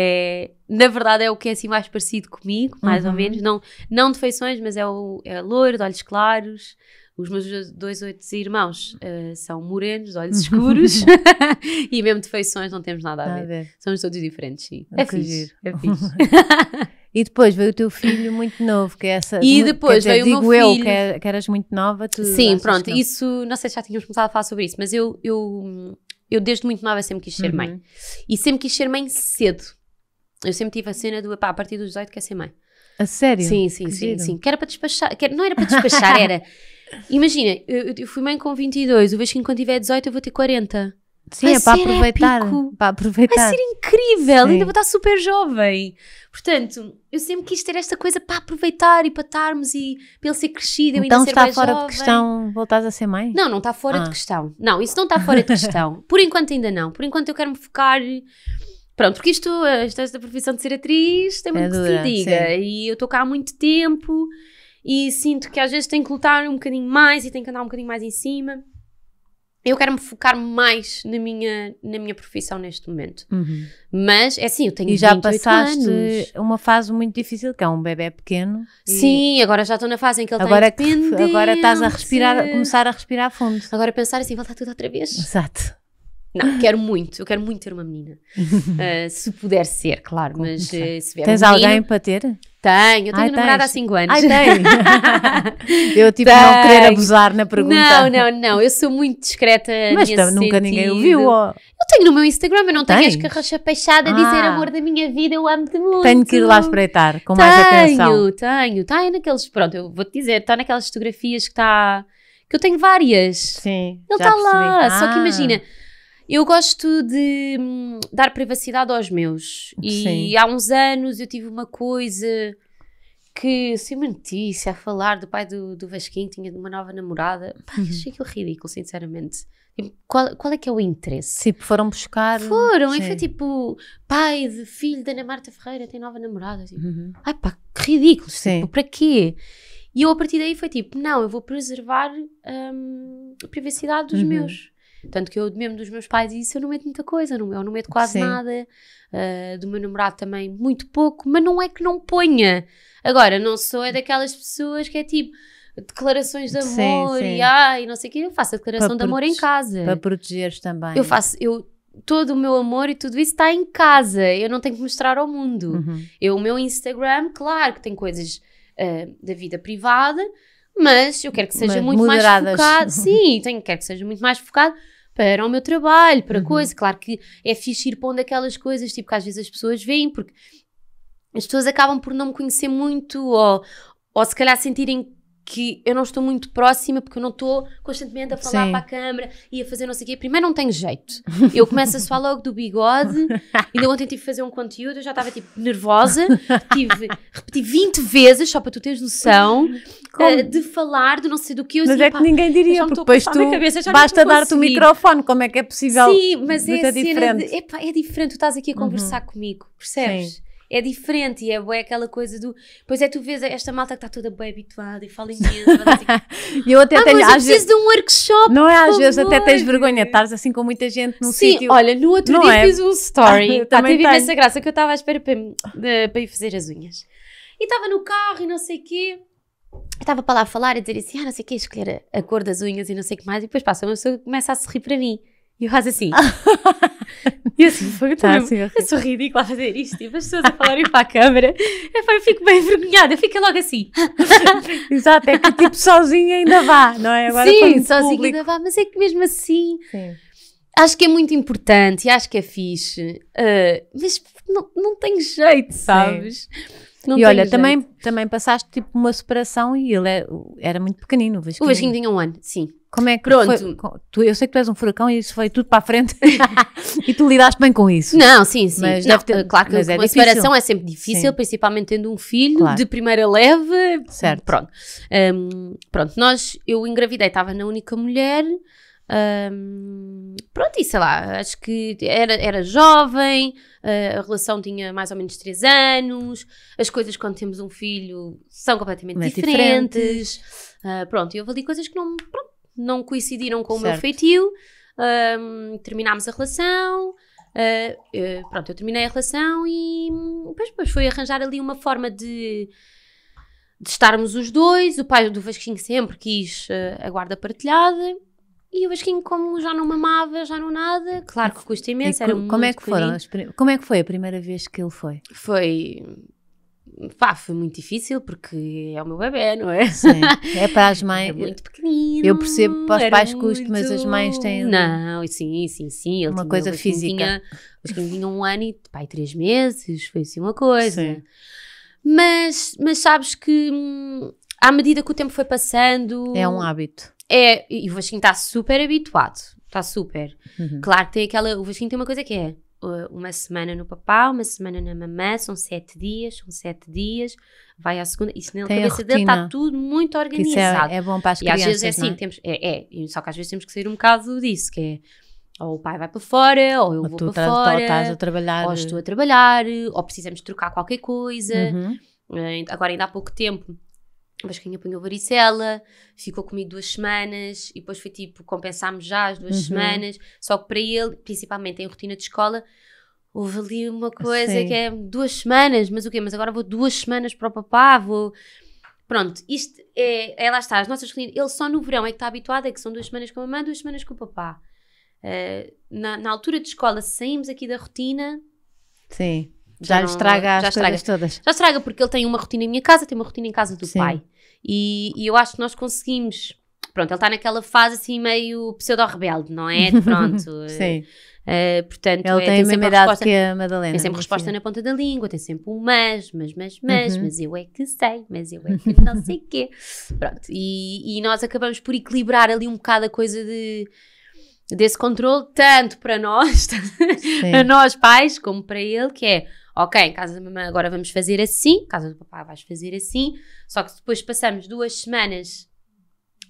É, na verdade é o que é assim mais parecido comigo, mais uhum. ou menos. Não, não de feições, mas é, o, é loiro, de olhos claros. Os meus dois outros irmãos uh, são morenos, de olhos escuros. e mesmo de feições não temos nada a, ver. Somos todos diferentes, sim. É, fixe, é fixe. E depois veio o teu filho muito novo, que é essa. E depois dizer, veio o meu eu, filho. Que, é, que eras muito nova, tu. Sim, pronto, isso, não sei se já tínhamos começado a falar sobre isso, mas eu, eu, eu desde muito nova sempre quis ser uhum. mãe. E sempre quis ser mãe cedo. Eu sempre tive a cena do, pá, a partir dos 18 quer ser mãe. A sério? Sim, sim, que sim, sim. Que era para despachar, que era, não era para despachar, era. Imagina, eu, eu, fui mãe com 22, o vez que enquanto tiver 18 eu vou ter 40. Sim, é Vai é para aproveitar, épico. para aproveitar. Vai ser incrível, sim. ainda vou estar super jovem. Portanto, eu sempre quis ter esta coisa para aproveitar e para estarmos e para ele ser crescido. Então ser está fora de questão voltares a ser mãe? Não, não está fora ah. de questão. Não, isso não está fora de questão. Por enquanto ainda não. Por enquanto eu quero me focar Pronto, porque isto, esta, eh, esta profissão de ser atriz tem é muito é dura, que se diga. Sim. E eu estou cá há muito tempo e sinto que às vezes tenho que lutar um bocadinho mais e tenho que andar um bocadinho mais em cima. Eu quero me focar mais na minha, na minha profissão neste momento. Uhum. Mas é assim, eu tenho e já passaste uma fase muito difícil, que é um bebê pequeno. Sim, agora já estou na fase em que ele agora é está Agora estás a respirar, a começar a respirar fundo. Agora é pensar assim, voltar tudo outra vez. Exato. Não, quero muito, eu quero muito ter uma menina. Uh, se puder ser, claro, mas uh, se vier Tens um menino, alguém para ter? Tenho, eu tenho Ai, namorada tens. há 5 anos. Ai, tem. eu tipo tenho. não querer abusar na pergunta. Não, não, não, eu sou muito discreta Mas nunca sentido. ninguém o viu. Eu tenho no meu Instagram, eu não tens? tenho as carrocha peixada a ah. dizer amor da minha vida, eu amo-te muito. Tenho que ir lá espreitar com tenho, mais atenção. Tenho, tenho, está é naqueles, pronto, eu vou-te dizer, está naquelas fotografias que está, que eu tenho várias. Sim, Ele está lá, ah. só que ah. imagina eu gosto de hum, dar privacidade aos meus. E Sim. há uns anos eu tive uma coisa que se assim, uma notícia a falar do pai do, do Vasquinho, tinha uma nova namorada. Pá, uhum. achei aquilo ridículo, sinceramente. Tipo, qual, qual é que é o interesse? Tipo, foram buscar. Foram, e foi tipo, pai de filho da Ana Marta Ferreira tem nova namorada. Tipo, Uhum. ai pá, que ridículo, tipo, Sim. tipo, para quê? E eu a partir daí foi tipo, não, eu vou preservar hum, a privacidade dos Uhum. meus. Tanto que eu, mesmo dos meus pais, isso eu não meto muita coisa, não, eu não meto quase Sim. nada. Uh, do meu namorado também, muito pouco, mas não é que não ponha. Agora, não sou é daquelas pessoas que é tipo declarações de amor sim, sim. e ai, não sei o que, eu faço a declaração para de amor em casa. Para protegeres também. Eu faço, eu todo o meu amor e tudo isso está em casa. Eu não tenho que mostrar ao mundo. Uhum. Eu o meu Instagram, claro que tem coisas uh, da vida privada, mas eu quero que seja mas muito moderadas. mais focado. Sim, tenho, quero que seja muito mais focado para o meu trabalho, para uhum. coisa. Claro que é fixe ir pondo aquelas coisas, tipo, que às vezes as pessoas veem, porque as pessoas acabam por não me conhecer muito ou, ou se calhar sentirem que eu não estou muito próxima porque eu não estou constantemente a falar Sim. para a câmara e a fazer não sei o quê. Primeiro não tenho jeito. Eu começo a suar logo do bigode. Ainda ontem tive que fazer um conteúdo, eu já estava tipo nervosa. Tive, repeti 20 vezes, só para tu teres noção, uh, de falar de não sei do que. Eu mas assim, é que ninguém diria, porque depois tu cabeça, basta dar-te o microfone, como é que é possível? Sim, mas é, diferente. De, é diferente, tu estás aqui a uhum. conversar uhum. comigo, percebes? Sim é diferente e é boa aquela coisa do. Pois é, tu vês esta malta que está toda bem habituada e fala imenso. Assim, eu até ah, tenho. Mas eu preciso de um workshop. Não é? Às favor. vezes até tens vergonha de estar assim com muita gente num Sim, sítio. Olha, no outro não dia é? fiz um story. Ah, também teve imensa graça que eu estava à espera para, para ir fazer as unhas. E estava no carro e não sei o quê estava para lá a falar e dizer assim, ah, não sei o que, escolher a, a, cor das unhas e não sei o que mais, e depois passa uma pessoa que começa a se rir para mim. E eu faço assim. e assim, foi tá, assim, eu sou ridícula a fazer isto. e tipo, as pessoas a falarem para a câmara. Eu, eu fico bem envergonhada, eu fico logo assim. Exato, é que tipo sozinha ainda vá, não é? Agora, Sim, sozinha público... ainda vá, mas é que mesmo assim. Sim. Acho que é muito importante e acho que é fixe, uh, mas não, não tem jeito, sabes? Não e olha, também, também passaste tipo uma separação e ele é, era muito pequenino, o O Vasquinho tinha um ano, sim. Como é que Pronto. Foi, tu, eu sei que tu és um furacão e isso foi tudo para a frente e tu lidaste bem com isso. Não, sim, sim. Mas não, ter, claro que mas é separação é sempre difícil, sim. principalmente tendo um filho claro. de primeira leve. Certo. Pronto. Um, pronto, nós, eu engravidei, estava na única mulher. Um, pronto, e sei lá, acho que era, era jovem, eh, a relação tinha mais ou menos 3 anos, as coisas quando temos um filho são completamente Mas diferentes. diferentes. Uh, pronto, e houve ali coisas que não. Pronto, não coincidiram com certo. o meu feitio, um, terminámos a relação. Uh, pronto, eu terminei a relação e depois, depois foi arranjar ali uma forma de, de estarmos os dois. O pai do Vasquinho sempre quis uh, a guarda partilhada. E o Vasquinho, como já não mamava, já não nada, claro que custa imenso. E, era como, é que foram, como é que foi a primeira vez que ele foi? Foi pá, foi muito difícil porque é o meu bebê, não é? Sim, é para as mães. É muito pequenino. Eu percebo que para os pais muito... custa, mas as mães têm. Não, sim, sim, sim. Ele uma tinha, coisa física. Tinha, acho que tinha um ano e pai, três meses, foi assim uma coisa. Sim. Mas, mas sabes que hum, à medida que o tempo foi passando. É um hábito. É, e o Vasquinho está super habituado. Está super. Uhum. Claro que tem aquela. O Vasquinho tem uma coisa que é eh, uma semana no papá, uma semana na mamã, são sete dias, são sete dias, vai à segunda, isso na Tem cabeça dele está tudo muito é- organizado. É, é, bom para as e crianças, E às vezes é assim, é? temos, é, é, só que às vezes temos que sair um bocado disso, que é ou o pai vai para fora, ou eu ou vou para tá- fora, ou estás a trabalhar, ou estou eh. a trabalhar, ou precisamos trocar qualquer coisa. Uhum. Eh, agora, ainda há pouco tempo, mas quem apanhou varicela, ficou comigo duas semanas e depois foi tipo, compensámos já as duas uhum. semanas. Só que para ele, principalmente em rotina de escola, houve ali uma coisa que é duas semanas, mas o quê? Mas agora vou duas semanas para o papá, vou. Pronto, isto é, é lá está, as nossas clientes, ele só no verão é que está habituado, é que são duas semanas com a mamãe, duas semanas com o papá. Uh, na, na altura de escola, saímos aqui da rotina. Sim já, já lhe estraga já as estraga. todas. Já estraga, porque ele tem uma rotina em minha casa, tem uma rotina em casa do Sim. pai. E, e eu acho que nós conseguimos. Pronto, ele está naquela fase assim meio pseudo-rebelde, não é? De pronto. Eh, Sim. Uh, portanto, ele é, tem, tem sempre idade resposta, que a Madalena. Tem sempre resposta na ponta da língua, tem sempre um mas, mas, mas, mas, uhum. mas eu é que sei, mas eu é que não sei quê. Pronto, e, e nós acabamos por equilibrar ali um bocado a coisa de desse controle, tanto para nós, para nós pais, como para ele, que é ok, em casa da mamãe agora vamos fazer assim, em casa do papai, vais fazer assim, só que depois passamos duas semanas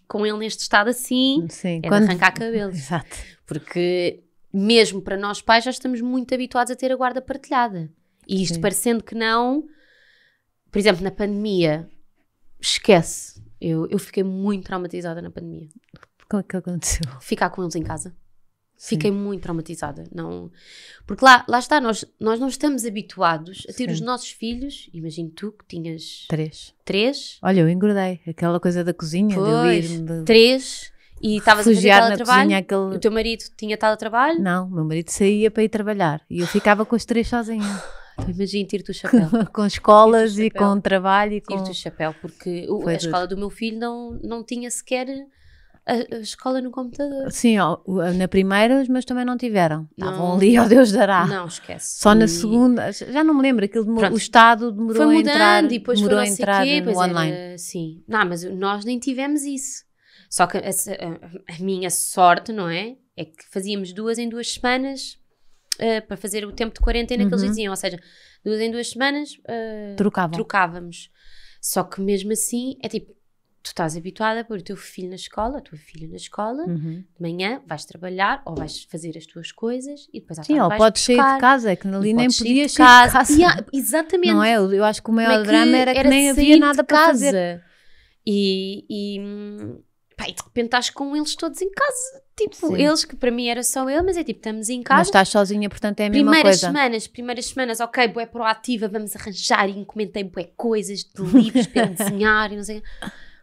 com ele neste estado assim, Sim, é quando... de arrancar cabelo. Exato. Porque mesmo para nós pais já estamos muito habituados a ter a guarda partilhada. E isto Sim. parecendo que não, por exemplo, na pandemia, esquece. Eu, eu fiquei muito traumatizada na pandemia. Como é que aconteceu? Ficar com eles em casa. Fiquei Sim. muito traumatizada. não Porque lá, lá está, nós, nós não estamos habituados a ter Sim. os nossos filhos. Imagino tu que tinhas. Três. Três. Olha, eu engordei. Aquela coisa da cozinha, pois, de De... Três. E estavas a fazer teletrabalho? Cozinha, aquele... O teu marido tinha estado a trabalho? Não, meu marido saía para ir trabalhar e eu ficava com os três sozinha. Ah, então, imagina, tirar te o chapéu. com escolas e com trabalho. E com... te o chapéu, porque a escola do meu filho não, não tinha sequer a, a escola no computador. Sim, ó, na primeira os meus também não tiveram. Estavam ali, ó oh Deus dará. Não, esquece. Só e... na segunda, já não me lembro, aquilo demorou, o Estado demorou foi mudando, a entrar, e depois demorou a entrar quê, no online. Era, sim, não, mas nós nem tivemos isso. Só que a, a, a minha sorte, não é? É que fazíamos duas em duas semanas Uh, para fazer o tempo de quarentena uhum. que eles uhum. diziam, ou seja, duas em duas semanas uh, Trocavam. trocávamos. Só que mesmo assim é tipo, tu estás habituada a pôr o teu filho na escola, a tua filha na escola, uhum. de manhã vais trabalhar ou vais fazer as tuas coisas e depois à Sim, tarde ou podes buscar, sair de casa, é que ali nem podias sair de casa. De casa. exatamente. Não é? Eu acho que o maior é drama era, que era nem havia nada para fazer. E, e, hum, pá, e de repente estás com eles todos em casa. Tipo, Sim. eles que para mim era só eu, mas é tipo, estamos em casa. Mas estás sozinha, portanto é a mesma primeiras coisa. Primeiras semanas, primeiras semanas, ok, boé proativa, vamos arranjar e encomendei boé coisas de livros para desenhar e não sei o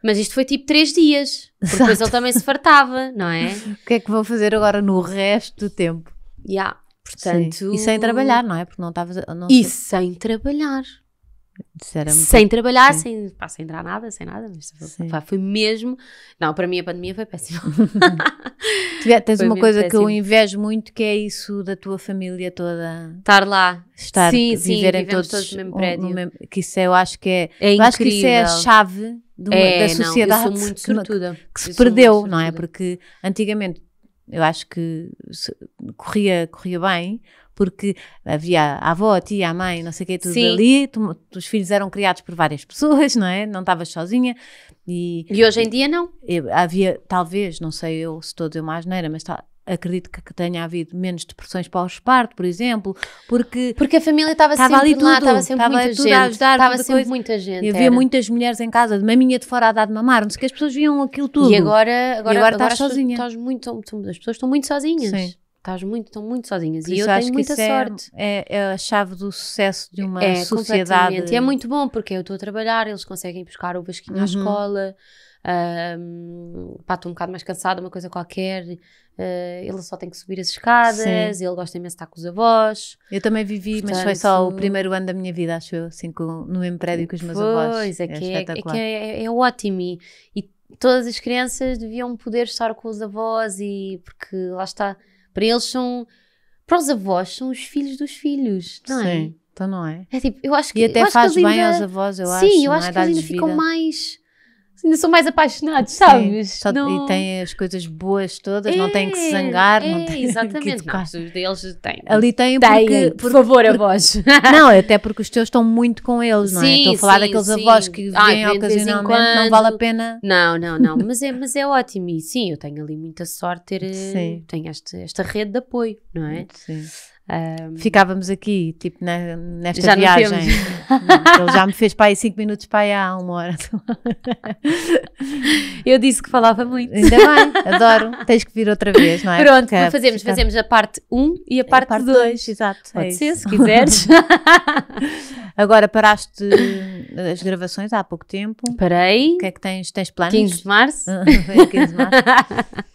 mas isto foi tipo três dias, porque depois ele também se fartava, não é? o que é que vão fazer agora no resto do tempo? Yeah, portanto... Sim. E sem trabalhar, não é? Porque não estavas... E sei. sem trabalhar. Sem trabalhar, sem, pá, sem entrar nada, sem nada, mas foi, foi, mesmo. Não, para mim a pandemia foi péssima. Tens foi uma coisa péssimo. que eu invejo muito que é isso da tua família toda. Estar lá, estar, sim, viverem sim, todos, todos, no mesmo prédio. Um, no mesmo, que isso é, eu acho que é, é eu acho que isso é a chave uma, é, da sociedade não, que, que, se perdeu, não é? Porque antigamente eu acho que corria, corria bem, porque havia a avó, a tia, a mãe, não sei o que, tudo Sim. ali, tu, os filhos eram criados por várias pessoas, não é? Não estavas sozinha. E, e hoje em dia não. Havia, talvez, não sei eu se estou a dizer uma asneira, mas tal, acredito que, tenha havido menos depressões pós-parto, por exemplo, porque porque a família estava sempre ali tudo, lá, estava sempre muita gente, a ajudar, estava sempre coisa. muita gente. E havia era. muitas mulheres em casa, de maminha de fora a dar de mamar, não sei que as pessoas viam aquilo tudo. E agora, agora, e agora, tá agora estás sozinha. Estás muito, as pessoas estão muito sozinhas. Sim. Estás muito, estão muito sozinhas. e eu tenho muita é sorte. É, é, a chave do sucesso de uma é, sociedade. É muito bom, porque eu estou a trabalhar, eles conseguem buscar o Vasquinho uhum. à escola um, estou um bocado mais cansada, uma coisa qualquer, uh, ele só tem que subir as escadas, Sim. ele gosta imenso de estar com os avós. Eu também vivi, Portanto, mas foi só o primeiro ano da minha vida, acho eu, assim, com, no mesmo prédio os meus pois, avós. Pois, é, é, que, é é, é, é, é, ótimo e, e, todas as crianças deviam poder estar com os avós e porque lá está, para eles são, para os avós são os filhos dos filhos, não é? Sim. Então não é? É tipo, eu acho que... E até faz bem ainda, aos avós, eu sim, acho. Sim, eu acho é? que eles ainda ficam mais ainda são mais apaixonados, sabes? Sim, só, não... E têm as coisas boas todas, é, não têm que se zangar, é, é não têm exatamente, que deles têm. Ali têm, têm porque, por, por favor, avós. Não, até porque os teus estão muito com eles, não é? Sim, Estou a falar sim, daqueles sim. avós que Ai, vêm ocasionalmente, quando... não vale a pena. Não, não, não, mas é, mas é ótimo e sim, eu tenho ali muita sorte ter, eh, tenho esta, esta rede de apoio, não é? Sim. Um, Ficávamos aqui, tipo, na, nesta já viagem. Hum, ele já me fez para aí 5 minutos para aí há uma hora. Eu disse que falava muito. Ainda bem, adoro. Tens que vir outra vez, não é? Pronto, Porque é fazemos, fica... fazemos a parte 1 e a é parte 2. exato. É Pode é ser, isso. se quiseres. Agora paraste eh, as gravações há pouco tempo. Parei. O que é que tens? Tens planos? 15 de março. 15 de março.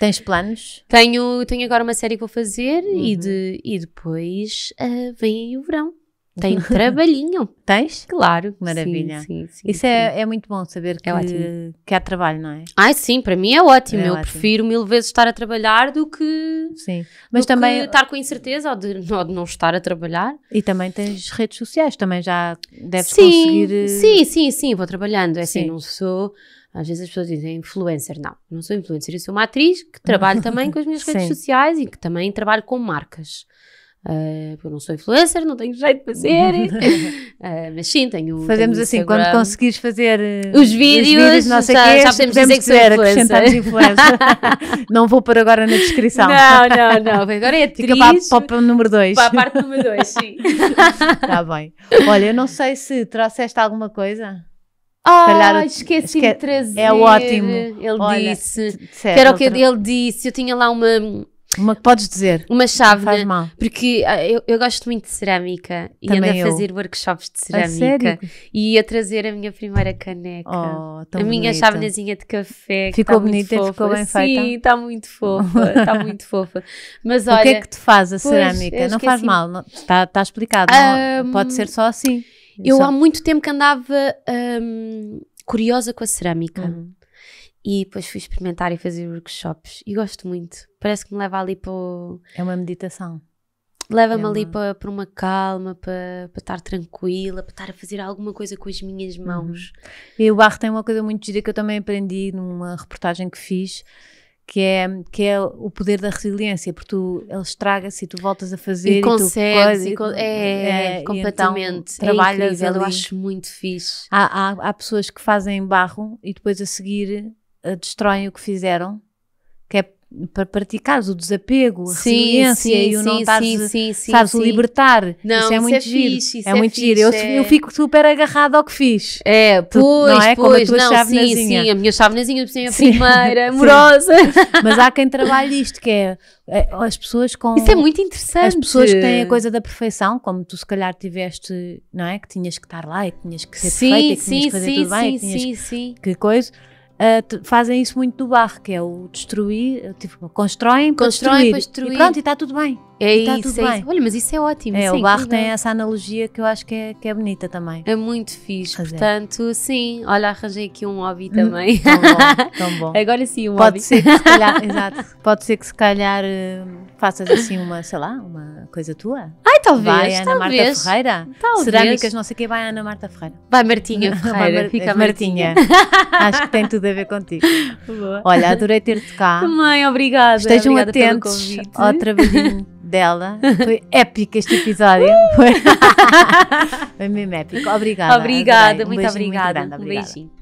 Tens planos? Tenho, tenho agora uma série que vou fazer uhum. e, de, e depois uh, vem aí o verão. Tem trabalhinho. Tens? Claro. Maravilha. Sim, sim, sim, Isso É, é muito bom saber é que, é que há trabalho, não é? Ai, sim, para mim é ótimo. É eu ótimo. prefiro mil vezes estar a trabalhar do que, sim. Mas também, estar com incerteza ou de, ou de, não estar a trabalhar. E também tens redes sociais, também já deves sim, conseguir. Eh, sim, sim, sim, vou trabalhando. É assim, não sou às vezes as pessoas dizem influencer. Não, não sou influencer, eu sou uma atriz que trabalho também com as minhas redes sociais e que também trabalho com marcas. Uh, eu não sou influencer, não tenho jeito de fazer uh, mas sim, tenho. Fazemos tenho assim, Instagram. quando conseguires fazer os eh, vídeos, os vídeos não sei já, quê, já podemos, dizer que dizer, influencer. influencer. não vou pôr agora na descrição. Não, não, não, agora é atriz. Fica para, para o número 2. Para a parte número 2, sim. Está bem. Olha, eu não sei se trouxeste alguma coisa. Ah, esqueci de trazer. É ótimo. Ele Olha, disse. Quero que era o que ele disse. Eu tinha lá uma. Uma que podes dizer. Uma chave. Faz mal. Porque ah, eu, eu gosto muito de cerâmica e ando a fazer workshops de cerâmica. E a trazer a minha primeira caneca. Oh, a bonita. minha chavezinha de café. Ficou tá bonita ficou bem feita. Sim, está muito fofa. Está muito fofa. Mas olha. O que é que te faz a pois, cerâmica? Não faz mal. Está tá explicado. Um, pode ser só assim. Eu há muito tempo que andava hum, curiosa com a cerâmica. Uhum. E depois fui experimentar e fazer workshops. E gosto muito. Parece que me leva ali para o... É uma meditação. Leva-me é uma... ali para, para uma calma, para, para estar tranquila, para estar a fazer alguma coisa com as minhas mãos. Uhum. E o barro tem uma coisa muito gira que eu também aprendi numa reportagem que fiz que é, que é o poder da resiliência, porque tu, ele estraga-se e tu voltas a fazer e, e consegues, tu, é, e, é, é, completamente, então, é trabalhas incrível, ali. eu acho muito fixe. Há, há, há pessoas que fazem barro e depois a seguir eh, destroem o que fizeram para praticares o desapego, a sim, resiliência sim, e o não estares, sabes, sim. libertar. Não, é isso é muito isso é giro. Fixe, é, é, muito fixe, giro. É... é eu, é. eu, fico super agarrado ao que fiz. É, tu, pois, não é? pois, Como a tua não, sim, sim, a minha chavenazinha, sim, a sim. primeira, amorosa. Mas há quem trabalhe isto, que é as pessoas com... Isso é muito interessante. As pessoas que têm a coisa da perfeição, como tu se calhar tiveste, não é? Que tinhas que estar lá e que tinhas que ser perfeita e que tinhas que fazer tudo bem e que sim que coisa... Uh, fazem isso muito do barro, que é o destruir, tipo, constroem, constroem para destruir. Para destruir. E pronto, e está tudo bem. É e tá isso, tudo é bem. Isso. Olha, mas isso é ótimo. É, sim, o barro tem é. essa analogia que eu acho que é, que é bonita também. É muito fixe. É. portanto, é. sim, olha, arranjei aqui um hobby hum, também. tão bom, tão bom. Agora sim, um Pode hobby. Ser que, se calhar, exato. Pode ser que se calhar hum, faças assim uma, sei lá, uma coisa tua. Ai, talvez. Vai Ana talvez, Marta Ferreira. Talvez. Cerâmicas, não sei o que, vai Ana Marta Ferreira. Vai Martinha Ferreira. Vai, fica Martinha. acho que tem tudo a ver contigo. Boa. Olha, adorei ter-te cá. Mãe, obrigada. Estejam obrigada atentos ao trabalhinho dela. Foi épico este episódio. Uh! Foi, mesmo épico. Obrigada. Obrigada, um muito, obrigada. muito obrigada. Um beijinho.